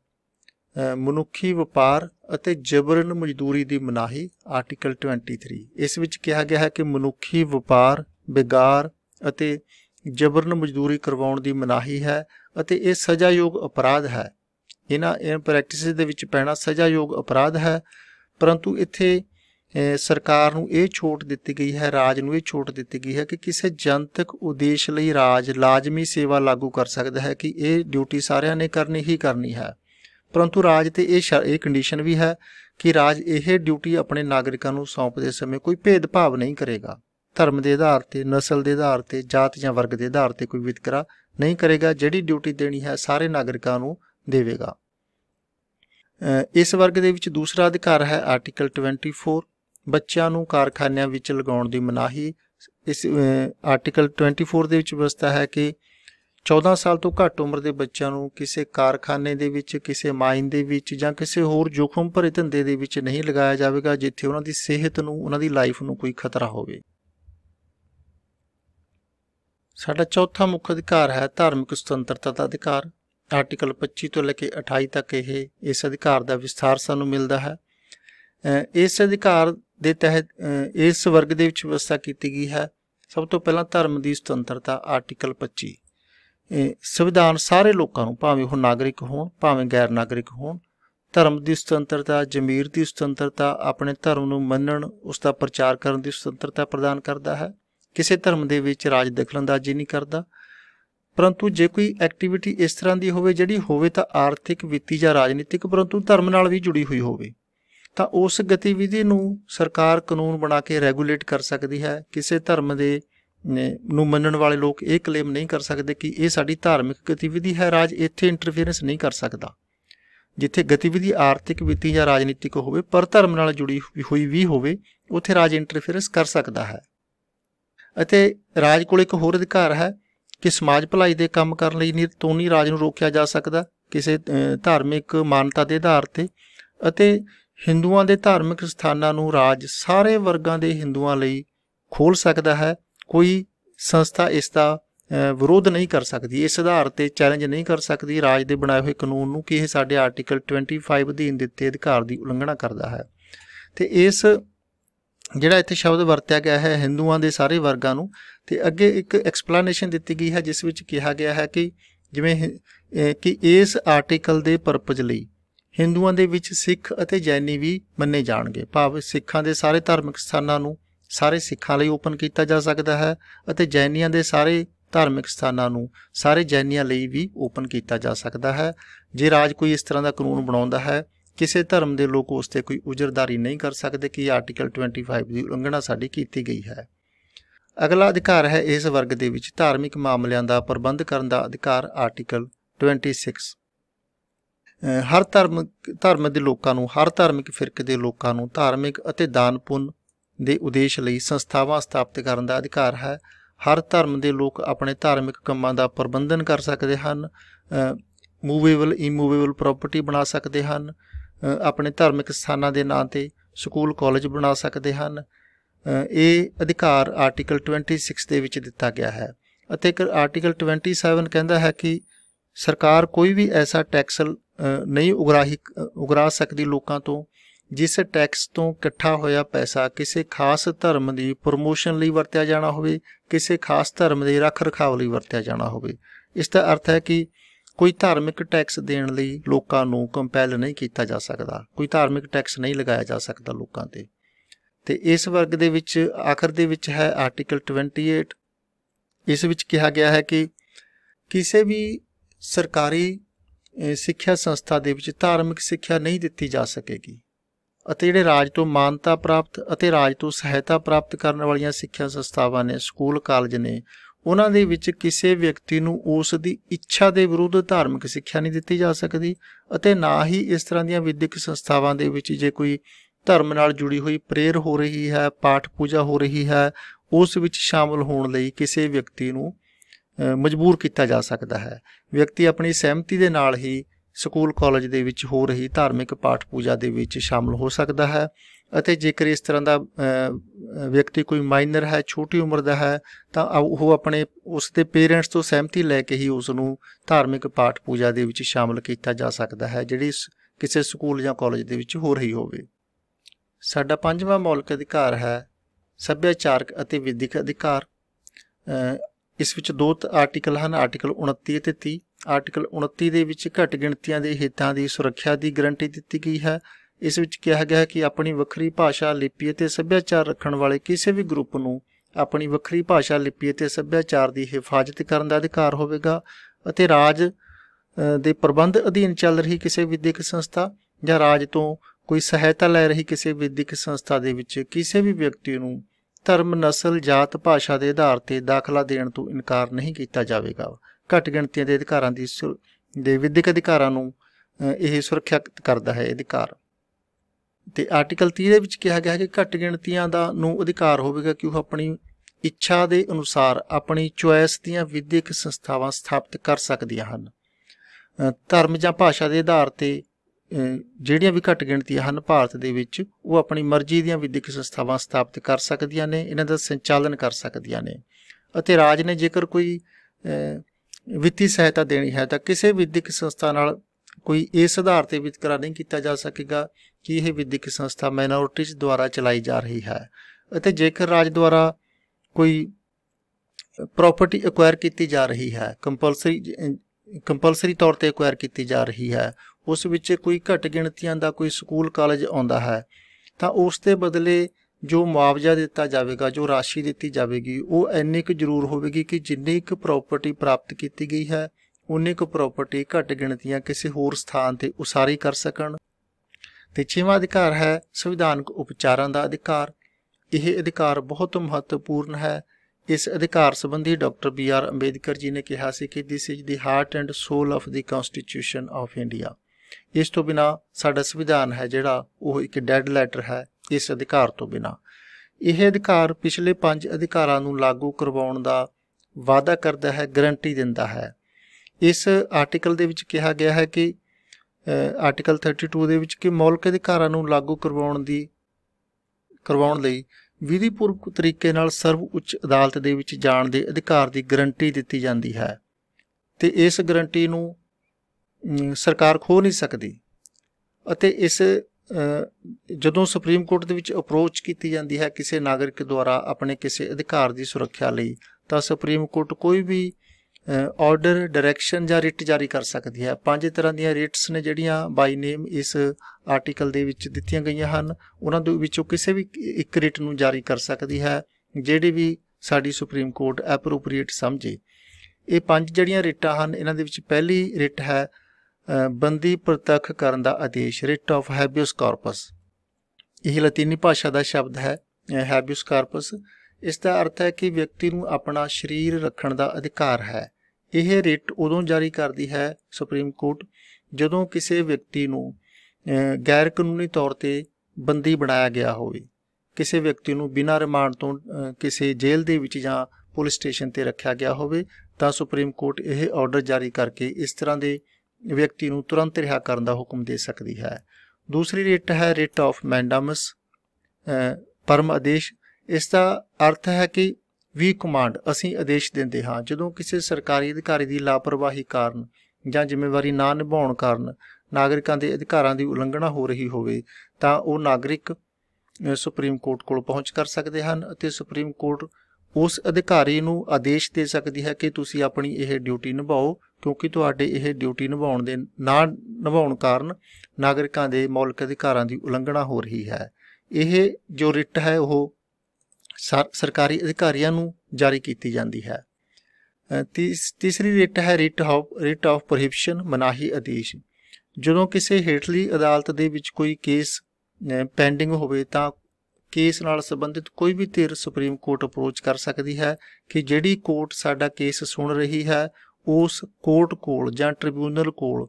S1: ਮਨੁੱਖੀ ਵਪਾਰ ਅਤੇ ਜਬਰਨ ਮਜ਼ਦੂਰੀ ਦੀ ਮਨਾਹੀ ਆਰਟੀਕਲ 23 ਇਸ ਵਿੱਚ ਕਿਹਾ ਗਿਆ ਹੈ ਕਿ ਮਨੁੱਖੀ ਵਪਾਰ ਬਿਗਾਰ ਅਤੇ ਜਬਰਨ ਮਜ਼ਦੂਰੀ ਕਰਵਾਉਣ ਦੀ ਮਨਾਹੀ ਹੈ ਅਤੇ ਇਹ ਸਜ਼ਾਯੋਗ ਅਪਰਾਧ ਹੈ ਇਹਨਾਂ ਇਹ ਪ੍ਰੈਕਟਿਸਿਸ ਦੇ ਵਿੱਚ ਪੈਣਾ ਸਜ਼ਾਯੋਗ ਅਪਰਾਧ ਹੈ ਪਰੰਤੂ ਇੱਥੇ ਸਰਕਾਰ ਨੂੰ ਇਹ ਛੋਟ ਦਿੱਤੀ ਗਈ ਹੈ ਰਾਜ ਨੂੰ ਇਹ ਛੋਟ ਦਿੱਤੀ ਗਈ ਹੈ ਕਿ ਕਿਸੇ ਜਨਤਕ ਉਦੇਸ਼ ਲਈ ਰਾਜ ਲਾਜ਼ਮੀ ਸੇਵਾ ਲਾਗੂ ਕਰ ਸਕਦਾ ਹੈ ਕਿ ਇਹ ਡਿਊਟੀ ਸਾਰਿਆਂ ਨੇ ਕਰਨੀ ਹੀ ਕਰਨੀ ਹੈ ਪਰੰਤੂ ਰਾਜ ਤੇ ਇਹ ਇਹ ਕੰਡੀਸ਼ਨ ਵੀ ਹੈ ਕਿ ਰਾਜ ਇਹ ਡਿਊਟੀ ਆਪਣੇ ਨਾਗਰਿਕਾਂ ਨੂੰ ਸੌਂਪਦੇ ਸਮੇਂ ਕੋਈ ਭੇਦਭਾਵ ਨਹੀਂ ਕਰੇਗਾ ਧਰਮ ਦੇ ਆਧਾਰ ਤੇ ਨਸਲ ਦੇ ਆਧਾਰ ਤੇ ਜਾਤ ਜਾਂ ਵਰਗ ਦੇ ਆਧਾਰ ਤੇ ਕੋਈ ਵਿਤਕਰਾ ਨਹੀਂ ਕਰੇਗਾ ਜਿਹੜੀ ਡਿਊਟੀ ਦੇਣੀ ਹੈ ਸਾਰੇ ਨਾਗਰਿਕਾਂ ਨੂੰ ਦੇਵੇਗਾ ਇਸ ਵਰਗ ਦੇ ਵਿੱਚ ਦੂਸਰਾ ਅਧਿਕਾਰ ਹੈ ਆਰਟੀਕਲ 24 ਬੱਚਿਆਂ ਨੂੰ ਕਾਰਖਾਨਿਆਂ ਵਿੱਚ ਲਗਾਉਣ ਦੀ ਮਨਾਹੀ ਇਸ ਆਰਟੀਕਲ 24 ਦੇ ਵਿੱਚ ਵਿਵਸਥਾ ਹੈ ਕਿ 14 ਸਾਲ ਤੋਂ ਘੱਟ ਉਮਰ ਦੇ ਬੱਚਿਆਂ ਨੂੰ ਕਿਸੇ ਕਾਰਖਾਨੇ ਦੇ ਵਿੱਚ ਕਿਸੇ ਮਾਈਨ ਦੇ ਵਿੱਚ ਜਾਂ ਕਿਸੇ ਹੋਰ ਜੋਖਮ ਭਰੇ ਧੰਦੇ ਦੇ ਵਿੱਚ ਨਹੀਂ ਲਗਾਇਆ ਜਾਵੇਗਾ ਜਿੱਥੇ ਉਹਨਾਂ ਦੀ ਸਿਹਤ ਨੂੰ ਉਹਨਾਂ ਦੀ ਲਾਈਫ ਨੂੰ ਕੋਈ ਖਤਰਾ ਹੋਵੇ ਸਾਡਾ ਚੌਥਾ ਮੁੱਖ ਅਧਿਕਾਰ ਹੈ ਧਾਰਮਿਕ ਸੁਤੰਤਰਤਾ ਦਾ ਅਧਿਕਾਰ ਆਰਟੀਕਲ 25 ਤੋਂ ਲੈ ਕੇ 28 ਤੱਕ ਇਹ ਇਸ ਅਧਿਕਾਰ ਦਾ ਵਿਸਥਾਰ ਸਾਨੂੰ ਮਿਲਦਾ ਹੈ ਇਸ ਅਧਿਕਾਰ ਦੇ ਤਹਿਤ ਇਸ ਵਰਗ ਦੇ ਵਿੱਚ ਵਿਵਸਥਾ ਕੀਤੀ ਗਈ ਹੈ ਸਭ ਤੋਂ ਪਹਿਲਾਂ ਧਰਮ ਦੀ ਸੁਤੰਤਰਤਾ ਆਰਟੀਕਲ 25 ਇਹ ਸੰਵਿਧਾਨ ਸਾਰੇ ਲੋਕਾਂ ਨੂੰ ਭਾਵੇਂ ਉਹ ਨਾਗਰਿਕ ਹੋਣ ਭਾਵੇਂ ਗੈਰ ਨਾਗਰਿਕ ਹੋਣ ਧਰਮ ਦੀ ਸੁਤੰਤਰਤਾ ਜ਼ਮੀਰ ਦੀ ਸੁਤੰਤਰਤਾ ਆਪਣੇ ਧਰਮ ਨੂੰ ਮੰਨਣ ਉਸ ਦਾ ਪ੍ਰਚਾਰ ਕਰਨ ਦੀ ਸੁਤੰਤਰਤਾ ਪ੍ਰਦਾਨ ਕਰਦਾ ਹੈ ਕਿਸੇ ਧਰਮ ਦੇ ਵਿੱਚ ਰਾਜ ਦਖਲਅੰਦਾਜ਼ੀ ਨਹੀਂ ਕਰਦਾ ਪਰੰਤੂ ਜੇ ਕੋਈ ਐਕਟੀਵਿਟੀ ਇਸ ਤਰ੍ਹਾਂ ਦੀ ਹੋਵੇ ਜਿਹੜੀ ਹੋਵੇ ਤਾਂ ਆਰਥਿਕ ਵਿੱਤੀ ਜਾਂ ਰਾਜਨੀਤਿਕ ਪਰੰਤੂ ਧਰਮ ਨਾਲ ਵੀ ਜੁੜੀ ਹੋਈ ਹੋਵੇ ਤਾਂ ਉਸ ਗਤੀਵਿਧੀ ਨੂੰ ਸਰਕਾਰ ਕਾਨੂੰਨ ਬਣਾ ਕੇ ਰੈਗੂਲੇਟ ਕਰ ਸਕਦੀ ਹੈ ਕਿਸੇ ਧਰਮ ਦੇ ਨੂੰ ਮੰਨਣ ਵਾਲੇ ਲੋਕ ਇਹ ਕਲੇਮ ਨਹੀਂ ਕਰ ਸਕਦੇ ਕਿ ਇਹ ਸਾਡੀ ਧਾਰਮਿਕ ਗਤੀਵਿਧੀ ਹੈ ਰਾਜ ਇੱਥੇ ਇੰਟਰਫੀਅਰੈਂਸ ਨਹੀਂ ਕਰ ਸਕਦਾ ਜਿੱਥੇ ਗਤੀਵਿਧੀ ਆਰਥਿਕ ਵਿੱਤੀ ਜਾਂ ਰਾਜਨੀਤਿਕ ਹੋਵੇ ਪਰ ਧਰਮ ਨਾਲ ਜੁੜੀ ਹੋਈ ਵੀ ਹੋਵੇ ਉੱਥੇ ਰਾਜ ਇੰਟਰਫੀਅਰੈਂਸ ਕਰ ਸਕਦਾ ਹੈ ਅਤੇ ਰਾਜ ਕੋਲ ਇੱਕ ਹੋਰ ਅਧਿਕਾਰ ਹੈ ਕਿ ਸਮਾਜ ਭਲਾਈ ਦੇ ਕੰਮ ਕਰਨ ਲਈ ਨਿਰਤੋਨੀ ਰਾਜ ਨੂੰ ਰੋਕਿਆ ਜਾ ਸਕਦਾ ਕਿਸੇ ਧਾਰਮਿਕ ਮਾਨਤਾ ਦੇ ਆਧਾਰ ਤੇ ਅਤੇ ਹਿੰਦੂਆਂ ਦੇ ਧਾਰਮਿਕ ਸਥਾਨਾਂ ਨੂੰ ਰਾਜ ਸਾਰੇ ਵਰਗਾਂ ਦੇ ਹਿੰਦੂਆਂ ਲਈ ਖੋਲ ਸਕਦਾ ਹੈ ਕੋਈ ਸੰਸਥਾ ਇਸ ਦਾ ਵਿਰੋਧ ਨਹੀਂ ਕਰ ਸਕਦੀ ਇਸ ਆਧਾਰ ਤੇ ਚੈਲੰਜ ਨਹੀਂ ਕਰ ਸਕਦੀ ਰਾਜ ਦੇ ਬਣਾਏ ਹੋਏ ਕਾਨੂੰਨ ਨੂੰ ਕਿ ਇਹ ਸਾਡੇ ਆਰਟੀਕਲ 25 ਅਧੀਨ ਦਿੱਤੇ ਅਧਿਕਾਰ ਦੀ ਉਲੰਘਣਾ ਕਰਦਾ ਹੈ ਤੇ ਇਸ ਜਿਹੜਾ ਇੱਥੇ ਸ਼ਬਦ ਵਰਤਿਆ ਗਿਆ ਹੈ ਹਿੰਦੂਆਂ ਦੇ ਸਾਰੇ ਵਰਗਾਂ ਨੂੰ ਤੇ ਅੱਗੇ ਇੱਕ ਐਕਸਪਲੇਨੇਸ਼ਨ ਦਿੱਤੀ ਗਈ ਹੈ ਜਿਸ ਵਿੱਚ ਕਿਹਾ ਗਿਆ ਹੈ ਕਿ ਜਿਵੇਂ ਕਿ ਇਸ ਆਰਟੀਕਲ ਦੇ ਪਰਪਸ ਲਈ ਹਿੰਦੂਆਂ ਦੇ ਵਿੱਚ ਸਿੱਖ ਅਤੇ ਜੈਨੀ ਵੀ ਮੰਨੇ ਜਾਣਗੇ ਭਾਵ ਸਿੱਖਾਂ ਦੇ ਸਾਰੇ ਧਾਰਮਿਕ ਸਥਾਨਾਂ ਨੂੰ ਸਾਰੇ ਸਿੱਖਾਂ ਲਈ ਓਪਨ ਕੀਤਾ ਜਾ ਸਕਦਾ ਹੈ ਅਤੇ ਜੈਨੀਆਂ ਦੇ ਸਾਰੇ ਧਾਰਮਿਕ ਸਥਾਨਾਂ ਨੂੰ ਸਾਰੇ ਜੈਨੀਆਂ ਲਈ ਵੀ ਓਪਨ ਕੀਤਾ ਜਾ ਸਕਦਾ ਹੈ ਜੇ ਰਾਜ ਕੋਈ ਇਸ ਤਰ੍ਹਾਂ ਦਾ ਕਾਨੂੰਨ ਬਣਾਉਂਦਾ ਹੈ ਕਿਸੇ ਧਰਮ ਦੇ ਲੋਕ ਉਸ ਤੇ ਕੋਈ ਉਜਰਦਾਰੀ ਨਹੀਂ ਕਰ ਸਕਦੇ ਕਿ ਆਰਟੀਕਲ 25 ਦੀ ਉਲੰਘਣਾ ਸਾਡੀ ਕੀਤੀ ਗਈ ਹੈ ਅਗਲਾ ਅਧਿਕਾਰ ਹੈ ਇਸ ਵਰਗ ਦੇ ਵਿੱਚ ਧਾਰਮਿਕ ਮਾਮਲਿਆਂ ਦਾ ਪ੍ਰਬੰਧ ਕਰਨ ਦਾ ਅਧਿਕਾਰ ਆਰਟੀਕਲ 26 ਹਰ ਧਰਮ ਧਰਮ ਦੇ ਲੋਕਾਂ ਨੂੰ ਹਰ ਧਾਰਮਿਕ ਫਿਰਕੇ ਦੇ ਲੋਕਾਂ ਨੂੰ ਧਾਰਮਿਕ ਅਤੇ ਦਾਨਪੁੰਨ ਦੇ ਉਦੇਸ਼ ਲਈ ਸੰਸਥਾਵਾਂ ਸਥਾਪਿਤ ਕਰਨ ਦਾ ਅਧਿਕਾਰ ਹੈ ਹਰ ਧਰਮ ਦੇ ਲੋਕ ਆਪਣੇ ਧਾਰਮਿਕ ਕੰਮਾਂ ਦਾ ਪ੍ਰਬੰਧਨ ਕਰ ਸਕਦੇ ਹਨ ਮੂਵੇਬਲ ਇਮੂਵੇਬਲ ਪ੍ਰਾਪਰਟੀ ਬਣਾ ਸਕਦੇ ਹਨ ਆਪਣੇ ਧਾਰਮਿਕ ਸਥਾਨਾਂ ਦੇ ਨਾਂ ਤੇ ਸਕੂਲ ਕਾਲਜ ਬਣਾ ਸਕਦੇ ਹਨ ਇਹ ਅਧਿਕਾਰ ਆਰਟੀਕਲ 26 ਦੇ ਵਿੱਚ ਦਿੱਤਾ ਗਿਆ ਹੈ ਅਤੇ ਆਰਟੀਕਲ 27 ਕਹਿੰਦਾ ਹੈ ਕਿ ਸਰਕਾਰ ਕੋਈ ਵੀ ਐਸਾ ਟੈਕਸ ਨਹੀਂ ਉਗਰਾਹੀ ਉਗਰਾ ਸਕਦੀ ਲੋਕਾਂ ਤੋਂ ਜਿਸ ਟੈਕਸ ਤੋਂ ਇਕੱਠਾ ਹੋਇਆ ਪੈਸਾ ਕਿਸੇ ਖਾਸ ਧਰਮ ਦੀ ਪ੍ਰੋਮੋਸ਼ਨ ਲਈ ਵਰਤਿਆ ਜਾਣਾ ਹੋਵੇ ਕਿਸੇ ਖਾਸ ਧਰਮ ਦੇ ਰੱਖ-ਰਖਾਵ ਲਈ ਵਰਤਿਆ ਜਾਣਾ ਹੋਵੇ ਇਸ ਦਾ ਅਰਥ ਹੈ ਕਿ ਕੋਈ ਧਾਰਮਿਕ ਟੈਕਸ ਦੇਣ ਲਈ ਲੋਕਾਂ ਨੂੰ ਕੰਪੈਲ ਨਹੀਂ ਕੀਤਾ ਜਾ ਸਕਦਾ ਕੋਈ ਧਾਰਮਿਕ ਟੈਕਸ ਨਹੀਂ ਲਗਾਇਆ ਜਾ ਸਕਦਾ ਲੋਕਾਂ ਤੇ ਤੇ ਇਸ ਵਰਗ ਦੇ ਵਿੱਚ ਆਖਰ ਦੇ ਵਿੱਚ ਹੈ ਆਰਟੀਕਲ 28 ਇਸ ਵਿੱਚ ਕਿਹਾ ਗਿਆ ਹੈ ਕਿ ਕਿਸੇ ਵੀ ਸਰਕਾਰੀ ਸਿੱਖਿਆ ਸੰਸਥਾ ਦੇ ਵਿੱਚ ਧਾਰਮਿਕ ਸਿੱਖਿਆ ਨਹੀਂ ਦਿੱਤੀ ਜਾ ਸਕੇਗੀ ਅਤੇ ਜਿਹੜੇ ਰਾਜ ਤੋਂ ਮਾਨਤਾ ਪ੍ਰਾਪਤ ਅਤੇ ਰਾਜ ਤੋਂ ਸਹਾਇਤਾ ਪ੍ਰਾਪਤ ਕਰਨ ਵਾਲੀਆਂ ਸਿੱਖਿਆ ਸੰਸਥਾਵਾਂ ਨੇ ਸਕੂਲ ਕਾਲਜ ਨੇ ਉਹਨਾਂ ਦੇ ਵਿੱਚ ਕਿਸੇ ਵਿਅਕਤੀ ਨੂੰ ਉਸ ਦੀ ਇੱਛਾ ਦੇ ਵਿਰੁੱਧ ਧਾਰਮਿਕ ਸਿੱਖਿਆ ਨਹੀਂ ਦਿੱਤੀ ਜਾ ਸਕਦੀ ਅਤੇ ਨਾ ਹੀ ਇਸ ਤਰ੍ਹਾਂ ਦੀਆਂ ਵਿਦਿਅਕ ਸੰਸਥਾਵਾਂ ਦੇ ਵਿੱਚ ਜੇ ਕੋਈ ਧਰਮ ਨਾਲ ਜੁੜੀ ਹੋਈ ਪ੍ਰੇਰ ਹੋ ਰਹੀ ਹੈ ਪਾਠ ਪੂਜਾ ਹੋ ਰਹੀ ਹੈ ਉਸ ਵਿੱਚ ਸ਼ਾਮਲ ਹੋਣ ਲਈ ਕਿਸੇ ਵਿਅਕਤੀ ਨੂੰ ਮਜਬੂਰ ਕੀਤਾ ਜਾ ਸਕਦਾ ਹੈ ਵਿਅਕਤੀ ਆਪਣੀ ਸਹਿਮਤੀ ਦੇ ਨਾਲ ਹੀ ਸਕੂਲ ਕਾਲਜ ਦੇ ਵਿੱਚ ਹੋ ਰਹੀ ਧਾਰਮਿਕ ਪਾਠ ਪੂਜਾ ਦੇ ਵਿੱਚ ਸ਼ਾਮਲ ਹੋ ਸਕਦਾ ਹੈ ਅਤੇ ਜੇਕਰ ਇਸ ਤਰ੍ਹਾਂ ਦਾ ਵਿਅਕਤੀ ਕੋਈ ਮਾਈਨਰ ਹੈ ਛੋਟੀ ਉਮਰ ਦਾ ਹੈ ਤਾਂ ਉਹ ਆਪਣੇ ਉਸ ਦੇ ਪੇਰੈਂਟਸ ਤੋਂ ਸਹਿਮਤੀ ਲੈ ਕੇ ਹੀ ਉਸ ਨੂੰ ਧਾਰਮਿਕ ਪਾਠ ਪੂਜਾ ਦੇ ਵਿੱਚ ਸ਼ਾਮਲ ਕੀਤਾ ਜਾ ਸਕਦਾ ਹੈ ਜਿਹੜੀ ਕਿਸੇ ਸਕੂਲ ਜਾਂ ਕਾਲਜ ਦੇ ਵਿੱਚ ਹੋ ਰਹੀ ਹੋਵੇ ਸਾਡਾ ਪੰਜਵਾਂ ਮੌਲਿਕ ਅਧਿਕਾਰ ਹੈ ਸੱਭਿਆਚਾਰਕ ਅਤੇ ਵਿਦਿਅਕ ਅਧਿਕਾਰ ਇਸ ਵਿੱਚ ਦੋ ਆਰਟੀਕਲ ਹਨ ਆਰਟੀਕਲ 29 ਅਤੇ 30 ਆਰਟੀਕਲ 29 ਦੇ ਵਿੱਚ ਘੱਟ ਗਿਣਤੀਆਂ ਦੇ ਹਿੱਤਾਂ ਦੀ ਸੁਰੱਖਿਆ ਦੀ ਗਾਰੰਟੀ ਦਿੱਤੀ ਗਈ ਹੈ ਇਸ ਵਿੱਚ ਕਿਹਾ ਗਿਆ ਹੈ ਕਿ ਆਪਣੀ ਵੱਖਰੀ ਭਾਸ਼ਾ ਲਿਪੀ ਅਤੇ ਸੱਭਿਆਚਾਰ ਰੱਖਣ ਵਾਲੇ ਕਿਸੇ ਵੀ ਗਰੁੱਪ ਨੂੰ ਆਪਣੀ ਵੱਖਰੀ ਭਾਸ਼ਾ ਲਿਪੀ ਅਤੇ ਸੱਭਿਆਚਾਰ ਦੀ ਹਿਫਾਜ਼ਤ ਕਰਨ ਦਾ ਅਧਿਕਾਰ ਹੋਵੇਗਾ ਅਤੇ ਰਾਜ ਦੇ ਪ੍ਰਬੰਧ ਅਧੀਨ ਚੱਲ ਰਹੀ ਕਿਸੇ ਵਿਦਿਅਕ ਸੰਸਥਾ ਜਾਂ ਰਾਜ ਤੋਂ ਕੋਈ ਸਹਾਇਤਾ ਲੈ ਰਹੀ ਕਿਸੇ ਵਿਦਿਅਕ ਸੰਸਥਾ ਦੇ ਵਿੱਚ ਕਿਸੇ ਵੀ ਵਿਅਕਤੀ ਨੂੰ ਧਰਮ ਨਸਲ ਜਾਤ ਭਾਸ਼ਾ ਦੇ ਆਧਾਰ ਤੇ ਦਾਖਲਾ ਦੇਣ ਤੋਂ ਇਨਕਾਰ ਨਹੀਂ ਕੀਤਾ ਜਾਵੇਗਾ ਘੱਟ ਗਿਣਤੀਆਂ ਦੇ ਅਧਿਕਾਰਾਂ ਦੀ ਦੇ ਵਿਦਿਕ ਅਧਿਕਾਰਾਂ ਨੂੰ ਇਹ ਸੁਰੱਖਿਅਤ ਕਰਦਾ ਹੈ ਅਧਿਕਾਰ ਤੇ ਆਰਟੀਕਲ 30 ਦੇ ਵਿੱਚ ਕਿਹਾ ਗਿਆ ਹੈ ਕਿ ਘੱਟ ਗਿਣਤੀਆਂ ਦਾ ਨੂੰ ਅਧਿਕਾਰ ਹੋਵੇਗਾ ਕਿ ਉਹ ਆਪਣੀ ਇੱਛਾ ਦੇ ਅਨੁਸਾਰ ਆਪਣੀ ਚੁਆਇਸ ਦੀਆਂ ਵਿਦਿਕ ਸੰਸਥਾਵਾਂ ਸਥਾਪਿਤ ਕਰ ਸਕਦੀਆਂ ਹਨ ਧਰਮ ਜਾਂ ਭਾਸ਼ਾ ਦੇ ਆਧਾਰ ਤੇ ਜਿਹੜੀਆਂ ਵੀ ਘੱਟ ਗਿਣਤੀਆਂ ਹਨ ਭਾਰਤ ਦੇ ਵਿੱਚ ਉਹ ਆਪਣੀ ਮਰਜ਼ੀ ਦੀਆਂ ਵਿਦਿਅਕ ਸੰਸਥਾਵਾਂ ਸਥਾਪਿਤ ਕਰ ਸਕਦੀਆਂ ਨੇ ਇਹਨਾਂ ਦਾ ਸੰਚਾਲਨ ਕਰ ਸਕਦੀਆਂ ਨੇ ਅਤੇ ਰਾਜ ਨੇ ਜੇਕਰ ਕੋਈ ਵਿੱਤੀ ਸਹਾਇਤਾ ਦੇਣੀ ਹੈ ਤਾਂ ਕਿਸੇ ਵਿਦਿਅਕ ਸੰਸਥਾ ਨਾਲ ਕੋਈ ਇਸ ਆਧਾਰ ਤੇ ਵਿਤਕਰਾ ਨਹੀਂ ਕੀਤਾ ਜਾ ਸਕੇਗਾ ਕਿ ਇਹ ਵਿਦਿਅਕ ਸੰਸਥਾ ਮਾਈਨੋਰਿਟੀਜ਼ ਦੁਆਰਾ ਚਲਾਈ ਜਾ ਰਹੀ ਹੈ ਅਤੇ ਜੇਕਰ ਰਾਜ ਦੁਆਰਾ ਕੋਈ ਪ੍ਰਾਪਰਟੀ ਐਕਵਾਇਰ ਕੀਤੀ ਜਾ ਰਹੀ ਹੈ ਕੰਪਲਸਰੀ ਕੰਪਲਸਰੀ ਤੌਰ ਤੇ ਐਕਵਾਇਰ ਕੀਤੀ ਜਾ ਰਹੀ ਹੈ ਉਸ ਵਿੱਚ ਕੋਈ ਘਟ ਗਿਣਤੀਆਂ ਦਾ ਕੋਈ ਸਕੂਲ ਕਾਲਜ ਆਉਂਦਾ ਹੈ ਤਾਂ ਉਸ ਦੇ ਬਦਲੇ ਜੋ ਮੁਆਵਜ਼ਾ ਦਿੱਤਾ ਜਾਵੇਗਾ ਜੋ ਰਾਸ਼ੀ ਦਿੱਤੀ ਜਾਵੇਗੀ ਉਹ ਐਨੀ ਕੁ ਜ਼ਰੂਰ ਹੋਵੇਗੀ ਕਿ ਜਿੰਨੀ ਕੁ ਪ੍ਰਾਪਰਟੀ ਪ੍ਰਾਪਤ ਕੀਤੀ ਗਈ ਹੈ ਉਨੀ ਕੁ ਪ੍ਰਾਪਰਟੀ ਘਟ ਗਿਣਤੀਆਂ ਕਿਸੇ ਹੋਰ ਸਥਾਨ ਤੇ ਉਸਾਰੀ ਕਰ ਸਕਣ ਤੇ ਛੇਵਾਂ ਅਧਿਕਾਰ ਹੈ ਸੰਵਿਧਾਨਕ ਉਪਚਾਰਾਂ ਦਾ ਅਧਿਕਾਰ ਇਹ ਅਧਿਕਾਰ ਬਹੁਤ ਮਹੱਤਵਪੂਰਨ ਹੈ ਇਸ ਅਧਿਕਾਰ ਸੰਬੰਧੀ ਡਾਕਟਰ ਬੀ ਆਰ ਅੰਬੇਦਕਰ ਜੀ ਨੇ ਕਿਹਾ ਸੀ ਕਿ this is the heart and soul of the constitution of India ਇਸ ਤੋਂ ਬਿਨਾ ਸਾਡਾ ਸੰਵਿਧਾਨ ਹੈ ਜਿਹੜਾ ਉਹ ਇੱਕ ਡੈਡ ਲੈਟਰ ਹੈ ਇਸ ਅਧਿਕਾਰ ਤੋਂ ਬਿਨਾ ਇਹ ਅਧਿਕਾਰ ਪਿਛਲੇ ਪੰਜ ਅਧਿਕਾਰਾਂ ਨੂੰ ਲਾਗੂ ਕਰਵਾਉਣ ਦਾ ਵਾਅਦਾ ਕਰਦਾ ਹੈ ਗਾਰੰਟੀ ਦਿੰਦਾ ਹੈ ਇਸ ਆਰਟੀਕਲ ਦੇ ਵਿੱਚ ਕਿਹਾ ਗਿਆ ਹੈ ਕਿ ਆਰਟੀਕਲ 32 ਦੇ ਵਿੱਚ ਕਿ ਮੌਲਿਕ ਅਧਿਕਾਰਾਂ ਨੂੰ ਲਾਗੂ ਕਰਵਾਉਣ ਦੀ ਕਰਵਾਉਣ ਲਈ ਵਿਧੀਪੂਰਵਕ ਤਰੀਕੇ ਨਾਲ ਸਰਵ ਉੱਚ ਅਦਾਲਤ ਦੇ ਵਿੱਚ ਜਾਣ ਦੇ ਅਧਿਕਾਰ ਦੀ ਗਾਰੰਟੀ ਦਿੱਤੀ ਜਾਂਦੀ ਹੈ ਤੇ ਇਸ ਗਾਰੰਟੀ ਨੂੰ ਸਰਕਾਰ ਖੋ ਨਹੀਂ ਸਕਦੀ ਅਤੇ ਇਸ ਜਦੋਂ ਸੁਪਰੀਮ ਕੋਰਟ ਦੇ ਵਿੱਚ ਅਪਰੋਚ ਕੀਤੀ ਜਾਂਦੀ ਹੈ ਕਿਸੇ ਨਾਗਰਿਕ ਦੁਆਰਾ ਆਪਣੇ ਕਿਸੇ ਅਧਿਕਾਰ ਦੀ ਸੁਰੱਖਿਆ ਲਈ ਤਾਂ ਸੁਪਰੀਮ ਕੋਰਟ ਕੋਈ ਵੀ ਆਰਡਰ ਡਾਇਰੈਕਸ਼ਨ ਜਾਂ ਰਿਟ ਜਾਰੀ ਕਰ ਸਕਦੀ ਹੈ ਪੰਜ ਤਰ੍ਹਾਂ ਦੀਆਂ ਰਿਟਸ ਨੇ ਜਿਹੜੀਆਂ ਬਾਈ ਨੇਮ ਇਸ ਆਰਟੀਕਲ ਦੇ ਵਿੱਚ ਦਿੱਤੀਆਂ ਗਈਆਂ ਹਨ ਉਹਨਾਂ ਦੇ ਵਿੱਚੋਂ ਕਿਸੇ ਵੀ ਇੱਕ ਰਿਟ ਨੂੰ ਜਾਰੀ ਕਰ ਸਕਦੀ ਹੈ ਜਿਹੜੀ ਵੀ ਸਾਡੀ ਸੁਪਰੀਮ ਕੋਰਟ ਐਪਰੋਪਰੀਏਟ ਸਮਝੇ ਇਹ ਪੰਜ ਜਿਹੜੀਆਂ ਰਿਟਾਂ ਹਨ ਇਹਨਾਂ ਦੇ ਵਿੱਚ ਪਹਿਲੀ ਰਿਟ ਹੈ ਬੰਦੀ ਪ੍ਰਤੱਖ ਕਰਨ ਦਾ ਆਦੇਸ਼ ਰਿਟ ਆਫ ਹੈਬਿਊਸ ਕਾਰਪਸ ਇਹ ਲਾਤੀਨੀ ਭਾਸ਼ਾ ਦਾ ਸ਼ਬਦ ਹੈ ਹੈਬਿਊਸ ਕਾਰਪਸ ਇਸ ਦਾ ਅਰਥ ਹੈ ਕਿ ਵਿਅਕਤੀ ਨੂੰ ਆਪਣਾ ਸਰੀਰ ਰੱਖਣ ਦਾ ਅਧਿਕਾਰ ਹੈ ਇਹ ਰਿਟ ਉਦੋਂ ਜਾਰੀ ਕਰਦੀ ਹੈ ਸੁਪਰੀਮ ਕੋਰਟ ਜਦੋਂ ਕਿਸੇ ਵਿਅਕਤੀ ਨੂੰ ਗੈਰ ਕਾਨੂੰਨੀ ਤੌਰ ਤੇ ਬੰਦੀ ਬਣਾਇਆ ਗਿਆ ਹੋਵੇ ਕਿਸੇ ਵਿਅਕਤੀ ਨੂੰ ਬਿਨਾਂ ਰਿਮਾਂਡ ਤੋਂ ਕਿਸੇ ਜੇਲ੍ਹ ਦੇ ਵਿੱਚ ਜਾਂ ਪੁਲਿਸ ਸਟੇਸ਼ਨ ਤੇ ਰੱਖਿਆ ਗਿਆ ਹੋਵੇ ਤਾਂ ਸੁਪਰੀਮ ਕੋਰਟ ਇਹ ਆਰਡਰ ਜਾਰੀ ਕਰਕੇ ਇਸ ਤਰ੍ਹਾਂ ਦੇ ਵਿਅਕਤੀ ਨੂੰ ਤੁਰੰਤ ਰਿਹਾ ਕਰਨ ਦਾ ਹੁਕਮ ਦੇ ਸਕਦੀ ਹੈ ਦੂਸਰੀ ਰਿਟ ਹੈ ਰਿਟ ਆਫ ਮੈਂਡਮਸ ਪਰਮ ਆਦੇਸ਼ ਇਸ ਦਾ ਅਰਥ ਹੈ ਕਿ ਵੀ ਕਮਾਂਡ ਅਸੀਂ ਆਦੇਸ਼ ਦਿੰਦੇ ਹਾਂ ਜਦੋਂ ਕਿਸੇ ਸਰਕਾਰੀ ਅਧਿਕਾਰੀ ਦੀ ਲਾਪਰਵਾਹੀ ਕਾਰਨ ਜਾਂ ਜ਼ਿੰਮੇਵਾਰੀ ਨਾ ਨਿਭਾਉਣ ਕਾਰਨ ਨਾਗਰਿਕਾਂ ਦੇ ਅਧਿਕਾਰਾਂ ਦੀ ਉਲੰਘਣਾ ਹੋ ਰਹੀ ਹੋਵੇ ਤਾਂ ਉਹ ਨਾਗਰਿਕ ਸੁਪਰੀਮ ਕੋਰਟ ਕੋਲ ਪਹੁੰਚ ਕਰ ਸਕਦੇ ਹਨ ਅਤੇ ਸੁਪਰੀਮ ਕੋਰਟ ਉਸ ਅਧਿਕਾਰੀ ਨੂੰ ਆਦੇਸ਼ ਦੇ ਸਕਦੀ ਹੈ ਕਿ ਤੁਸੀਂ ਆਪਣੀ ਇਹ ਡਿਊਟੀ ਨਿਭਾਓ ਕਿਉਂਕਿ ਤੁਹਾਡੇ ਇਹ ਡਿਊਟੀ ਨਿਭਾਉਣ ਦੇ ਨਾ ਨਿਭਾਉਣ ਕਾਰਨ ਨਾਗਰਿਕਾਂ ਦੇ ਮੌਲਿਕ ਅਧਿਕਾਰਾਂ ਦੀ ਉਲੰਘਣਾ ਹੋ ਰਹੀ ਹੈ ਇਹ ਜੋ ਰਿਟ ਹੈ ਉਹ ਸਰਕਾਰੀ ਅਧਿਕਾਰੀਆਂ ਨੂੰ ਜਾਰੀ ਕੀਤੀ ਜਾਂਦੀ ਹੈ ਤੀਸਰੀ ਰਿਟ ਹੈ writ of writ of prohibition ਮਨਾਹੀ ਆਦੇਸ਼ ਜਦੋਂ ਕਿਸੇ ਹੇਠਲੀ ਅਦਾਲਤ ਦੇ ਵਿੱਚ ਕੋਈ ਕੇਸ ਪੈਂਡਿੰਗ ਹੋਵੇ ਤਾਂ ਕੇਸ ਨਾਲ ਸੰਬੰਧਿਤ ਕੋਈ ਵੀ ਧਿਰ ਸੁਪਰੀਮ ਕੋਰਟ ਅਪਰੋਚ ਕਰ ਸਕਦੀ ਹੈ ਕਿ ਜਿਹੜੀ ਕੋਰਟ ਸਾਡਾ ਕੇਸ ਸੁਣ ਰਹੀ ਹੈ ਉਸ ਕੋਰਟ ਕੋਲ ਜਾਂ ਟ੍ਰਿਬਿਊਨਲ ਕੋਲ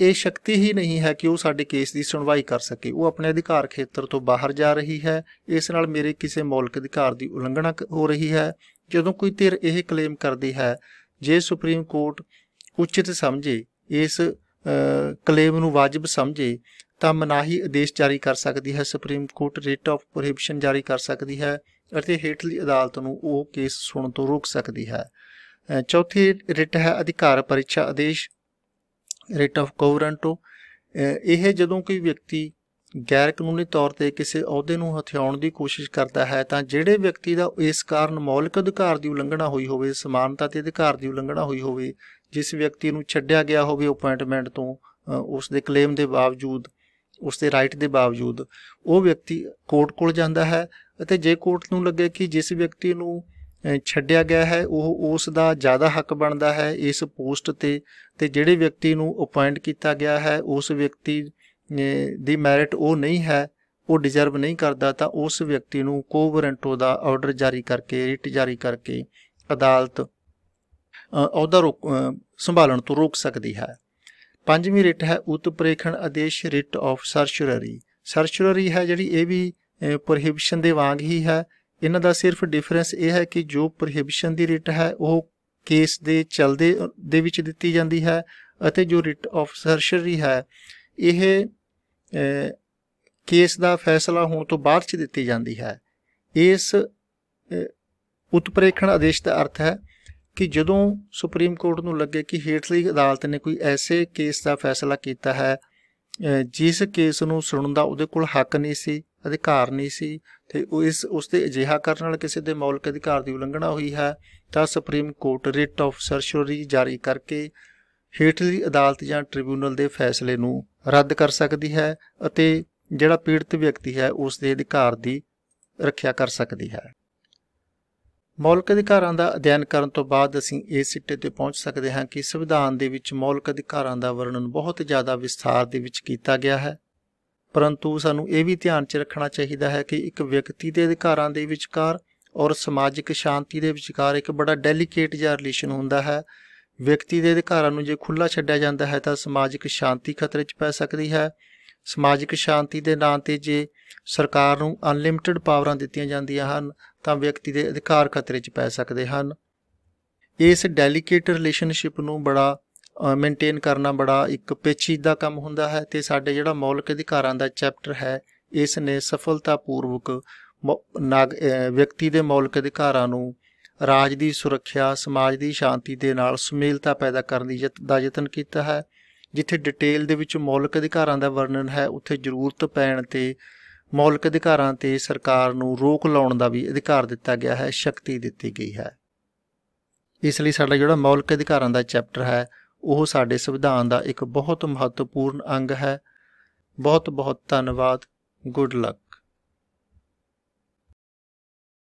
S1: ਇਹ ਸ਼ਕਤੀ ਹੀ ਨਹੀਂ ਹੈ ਕਿ ਉਹ ਸਾਡੇ ਕੇਸ ਦੀ ਸੁਣਵਾਈ ਕਰ ਸਕੇ ਉਹ ਆਪਣੇ ਅਧਿਕਾਰ ਖੇਤਰ ਤੋਂ ਬਾਹਰ ਜਾ ਰਹੀ ਹੈ ਇਸ ਨਾਲ ਮੇਰੇ ਕਿਸੇ ਮੌਲਿਕ ਅਧਿਕਾਰ ਦੀ ਉਲੰਘਣਾ ਹੋ ਰਹੀ ਹੈ ਜਦੋਂ ਕੋਈ ਧਿਰ ਇਹ ਕਲੇਮ ਕਰਦੀ ਹੈ ਜੇ ਸੁਪਰੀਮ ਕੋਰਟ ਉਚਿਤ ਸਮਝੇ ਇਸ ਕਲੇਮ ਨੂੰ ਵਾਜਿਬ ਸਮਝੇ ਤਾਂ ਮਨਾਹੀ ਆਦੇਸ਼ ਜਾਰੀ ਕਰ ਸਕਦੀ ਹੈ supreme court writ of prohibition ਜਾਰੀ ਕਰ ਸਕਦੀ ਹੈ ਅਤੇ ਹੇਠਲੀ ਅਦਾਲਤ ਨੂੰ ਉਹ ਕੇਸ ਸੁਣਨ ਤੋਂ ਰੋਕ ਸਕਦੀ ਹੈ ਚੌਥੀ ਰਿਟ ਹੈ ਅਧਿਕਾਰ ਪਰਿਛਾ ਆਦੇਸ਼ ਰਿਟ ਆਫ ਕੋਵਰੰਟੋ ਇਹ ਜਦੋਂ ਕੋਈ ਵਿਅਕਤੀ ਗੈਰ ਕਾਨੂੰਨੀ ਤੌਰ ਤੇ ਕਿਸੇ ਅਹੁਦੇ ਨੂੰ ਹਥਿਆਉਣ ਦੀ ਕੋਸ਼ਿਸ਼ ਕਰਦਾ ਹੈ ਤਾਂ ਜਿਹੜੇ ਵਿਅਕਤੀ ਦਾ ਇਸ ਕਾਰਨ ਮੌਲਿਕ ਅਧਿਕਾਰ ਦੀ ਉਲੰਘਣਾ ਹੋਈ ਹੋਵੇ ਸਮਾਨਤਾ ਤੇ ਅਧਿਕਾਰ ਦੀ ਉਲੰਘਣਾ ਹੋਈ ਹੋਵੇ ਜਿਸ ਵਿਅਕਤੀ ਨੂੰ ਛੱਡਿਆ ਗਿਆ ਹੋਵੇ ਅਪਾਇੰਟਮੈਂਟ ਤੋਂ ਉਸ ਦੇ ਕਲੇਮ ਦੇ ਬਾਵਜੂਦ ਉਸ ਦੇ ਰਾਈਟ ਦੇ ਬਾਵਜੂਦ ਉਹ ਵਿਅਕਤੀ ਕੋਰਟ ਕੋਲ ਜਾਂਦਾ ਹੈ ਅਤੇ ਜੇ ਕੋਰਟ ਨੂੰ ਲੱਗੇ ਕਿ ਜਿਸ ਵਿਅਕਤੀ ਨੂੰ ਛੱਡਿਆ ਗਿਆ ਹੈ ਉਹ ਉਸ ਦਾ ਜ਼ਿਆਦਾ ਹੱਕ ਬਣਦਾ ਹੈ ਇਸ ਪੋਸਟ ਤੇ ਤੇ ਜਿਹੜੇ ਵਿਅਕਤੀ ਨੂੰ ਅਪਾਇੰਟ ਕੀਤਾ ਗਿਆ ਹੈ ਉਸ ਵਿਅਕਤੀ ਦੀ ਮੈਰਿਟ ਉਹ ਨਹੀਂ ਹੈ ਉਹ ਡਿਜ਼ਰਵ ਨਹੀਂ ਕਰਦਾ ਤਾਂ ਉਸ ਵਿਅਕਤੀ ਨੂੰ ਕੋਵਰੈਂਟੋ ਦਾ ਆਰਡਰ ਜਾਰੀ ਕਰਕੇ ਰਿਟ ਜਾਰੀ ਕਰਕੇ ਅਦਾਲਤ ਉਹਦਾ ਸੰਭਾਲਣ ਤੋਂ ਰੋਕ ਸਕਦੀ ਹੈ ਪੰਜਵੀਂ ਰਿਟ ਹੈ ਉਤਪ੍ਰੇਖਣ ਆਦੇਸ਼ ਰਿਟ ਆਫ ਸਰਚੁਰਰੀ ਸਰਚੁਰਰੀ ਹੈ ਜਿਹੜੀ ਇਹ ਵੀ ਪ੍ਰੋਹਿਬਿਸ਼ਨ ਦੇ ਵਾਂਗ ਹੀ ਹੈ ਇਹਨਾਂ ਦਾ ਸਿਰਫ ਡਿਫਰੈਂਸ ਇਹ ਹੈ ਕਿ ਜੋ ਪ੍ਰੋਹਿਬਿਸ਼ਨ ਦੀ ਰਿਟ ਹੈ ਉਹ ਕੇਸ ਦੇ ਚਲਦੇ ਦੇ ਵਿੱਚ ਦਿੱਤੀ ਜਾਂਦੀ ਹੈ ਅਤੇ ਜੋ ਰਿਟ ਆਫ ਸਰਚੁਰਰੀ ਹੈ ਇਹ ਕੇਸ ਦਾ ਫੈਸਲਾ ਹੋਣ ਤੋਂ ਬਾਅਦ ਚ ਦਿੱਤੀ ਜਾਂਦੀ ਹੈ ਇਸ ਉਤਪ੍ਰੇਖਣ ਆਦੇਸ਼ ਦਾ ਅਰਥ ਹੈ ਕਿ ਜਦੋਂ ਸੁਪਰੀਮ ਕੋਰਟ ਨੂੰ ਲੱਗੇ ਕਿ ਹੇਠਲੀ ਅਦਾਲਤ ਨੇ ਕੋਈ ਐਸੇ ਕੇਸ ਦਾ ਫੈਸਲਾ ਕੀਤਾ ਹੈ ਜਿਸ ਕੇਸ ਨੂੰ ਸੁਣਨ ਦਾ ਉਹਦੇ ਕੋਲ ਹੱਕ ਨਹੀਂ ਸੀ ਅਧਿਕਾਰ ਨਹੀਂ ਸੀ ਤੇ ਉਹ ਇਸ ਉਸ ਤੇ ਅਜਿਹਾ ਕਰਨ ਨਾਲ ਕਿਸੇ ਦੇ ਮੌਲਿਕ ਅਧਿਕਾਰ ਦੀ ਉਲੰਘਣਾ ਹੋਈ ਹੈ ਤਾਂ supreme court writ of certiorari ਜਾਰੀ ਕਰਕੇ ਹੇਠਲੀ ਅਦਾਲਤ ਜਾਂ ਟ੍ਰਿਬਿਊਨਲ ਦੇ ਫੈਸਲੇ ਨੂੰ ਰੱਦ ਕਰ ਸਕਦੀ ਹੈ ਅਤੇ ਜਿਹੜਾ ਪੀੜਤ ਵਿਅਕਤੀ ਹੈ ਉਸ ਦੇ ਅਧਿਕਾਰ ਦੀ ਰੱਖਿਆ ਕਰ ਸਕਦੀ ਹੈ ਮੌਲਿਕ ਅਧਿਕਾਰਾਂ ਦਾ ਅਧਿਐਨ ਕਰਨ ਤੋਂ ਬਾਅਦ ਅਸੀਂ ਇਸ ਸਿੱਟੇ ਤੇ ਪਹੁੰਚ ਸਕਦੇ ਹਾਂ ਕਿ ਸੰਵਿਧਾਨ ਦੇ ਵਿੱਚ ਮੌਲਿਕ ਅਧਿਕਾਰਾਂ ਦਾ ਵਰਣਨ ਬਹੁਤ ਜ਼ਿਆਦਾ ਵਿਸਥਾਰ ਦੇ ਵਿੱਚ ਕੀਤਾ ਗਿਆ ਹੈ ਪਰੰਤੂ ਸਾਨੂੰ ਇਹ ਵੀ ਧਿਆਨ 'ਚ ਰੱਖਣਾ ਚਾਹੀਦਾ ਹੈ ਕਿ ਇੱਕ ਵਿਅਕਤੀ ਦੇ ਅਧਿਕਾਰਾਂ ਦੇ ਵਿਚਕਾਰ ਔਰ ਸਮਾਜਿਕ ਸ਼ਾਂਤੀ ਦੇ ਵਿਚਕਾਰ ਇੱਕ ਬੜਾ ਡੈਲੀਕੇਟ ਜਿਹਾ ਰਿਲੇਸ਼ਨ ਹੁੰਦਾ ਹੈ ਵਿਅਕਤੀ ਦੇ ਅਧਿਕਾਰਾਂ ਨੂੰ ਜੇ ਖੁੱਲਾ ਛੱਡਿਆ ਜਾਂਦਾ ਹੈ ਤਾਂ ਸਮਾਜਿਕ ਸ਼ਾਂਤੀ ਖਤਰੇ 'ਚ ਪੈ ਸਕਦੀ ਹੈ ਸਮਾਜਿਕ ਸ਼ਾਂਤੀ ਦੇ ਨਾਂ ਤੇ ਜੇ ਸਰਕਾਰ ਨੂੰ ਅਨਲਿਮਿਟਿਡ ਪਾਵਰਾਂ ਦਿੱਤੀਆਂ ਜਾਂਦੀਆਂ ਹਨ ਤਾਂ ਵਿਅਕਤੀ ਦੇ ਅਧਿਕਾਰ ਖਤਰੇ 'ਚ ਪੈ ਸਕਦੇ ਹਨ ਇਸ ਡੈਲੀਕੇਟ ਰਿਲੇਸ਼ਨਸ਼ਿਪ ਨੂੰ ਬੜਾ ਮੇਨਟੇਨ ਕਰਨਾ ਬੜਾ ਇੱਕ ਪੇਚੀਦਾ ਕੰਮ ਹੁੰਦਾ ਹੈ ਤੇ ਸਾਡੇ ਜਿਹੜਾ ਮੌਲਿਕ ਅਧਿਕਾਰਾਂ ਦਾ ਚੈਪਟਰ ਹੈ ਇਸ ਨੇ ਸਫਲਤਾਪੂਰਵਕ ਵਿਅਕਤੀ ਦੇ ਮੌਲਿਕ ਅਧਿਕਾਰਾਂ ਨੂੰ ਰਾਜ ਦੀ ਸੁਰੱਖਿਆ ਸਮਾਜ ਦੀ ਸ਼ਾਂਤੀ ਦੇ ਨਾਲ ਸੁਮੇਲਤਾ ਪੈਦਾ ਕਰਨ ਦੀ ਦਾ ਯਤਨ ਕੀਤਾ ਹੈ ਜਿੱਥੇ ਡਿਟੇਲ ਦੇ ਵਿੱਚ ਮੌਲਿਕ ਅਧਿਕਾਰਾਂ ਦਾ ਵਰਣਨ ਹੈ ਉੱਥੇ ਜ਼ਰੂਰਤ ਪੈਣ ਤੇ ਮੌਲਿਕ ਅਧਿਕਾਰਾਂ ਤੇ ਸਰਕਾਰ ਨੂੰ ਰੋਕ ਲਾਉਣ ਦਾ ਵੀ ਅਧਿਕਾਰ ਦਿੱਤਾ ਗਿਆ ਹੈ ਸ਼ਕਤੀ ਦਿੱਤੀ ਗਈ ਹੈ ਇਸ ਲਈ ਸਾਡਾ ਜਿਹੜਾ ਮੌਲਿਕ ਅਧਿਕਾਰਾਂ ਦਾ ਚੈਪਟਰ ਹੈ ਉਹ ਸਾਡੇ ਸੰਵਿਧਾਨ ਦਾ ਇੱਕ ਬਹੁਤ ਮਹੱਤਵਪੂਰਨ ਅੰਗ ਹੈ ਬਹੁਤ ਬਹੁਤ ਧੰਨਵਾਦ ਗੁੱਡ ਲੱਕ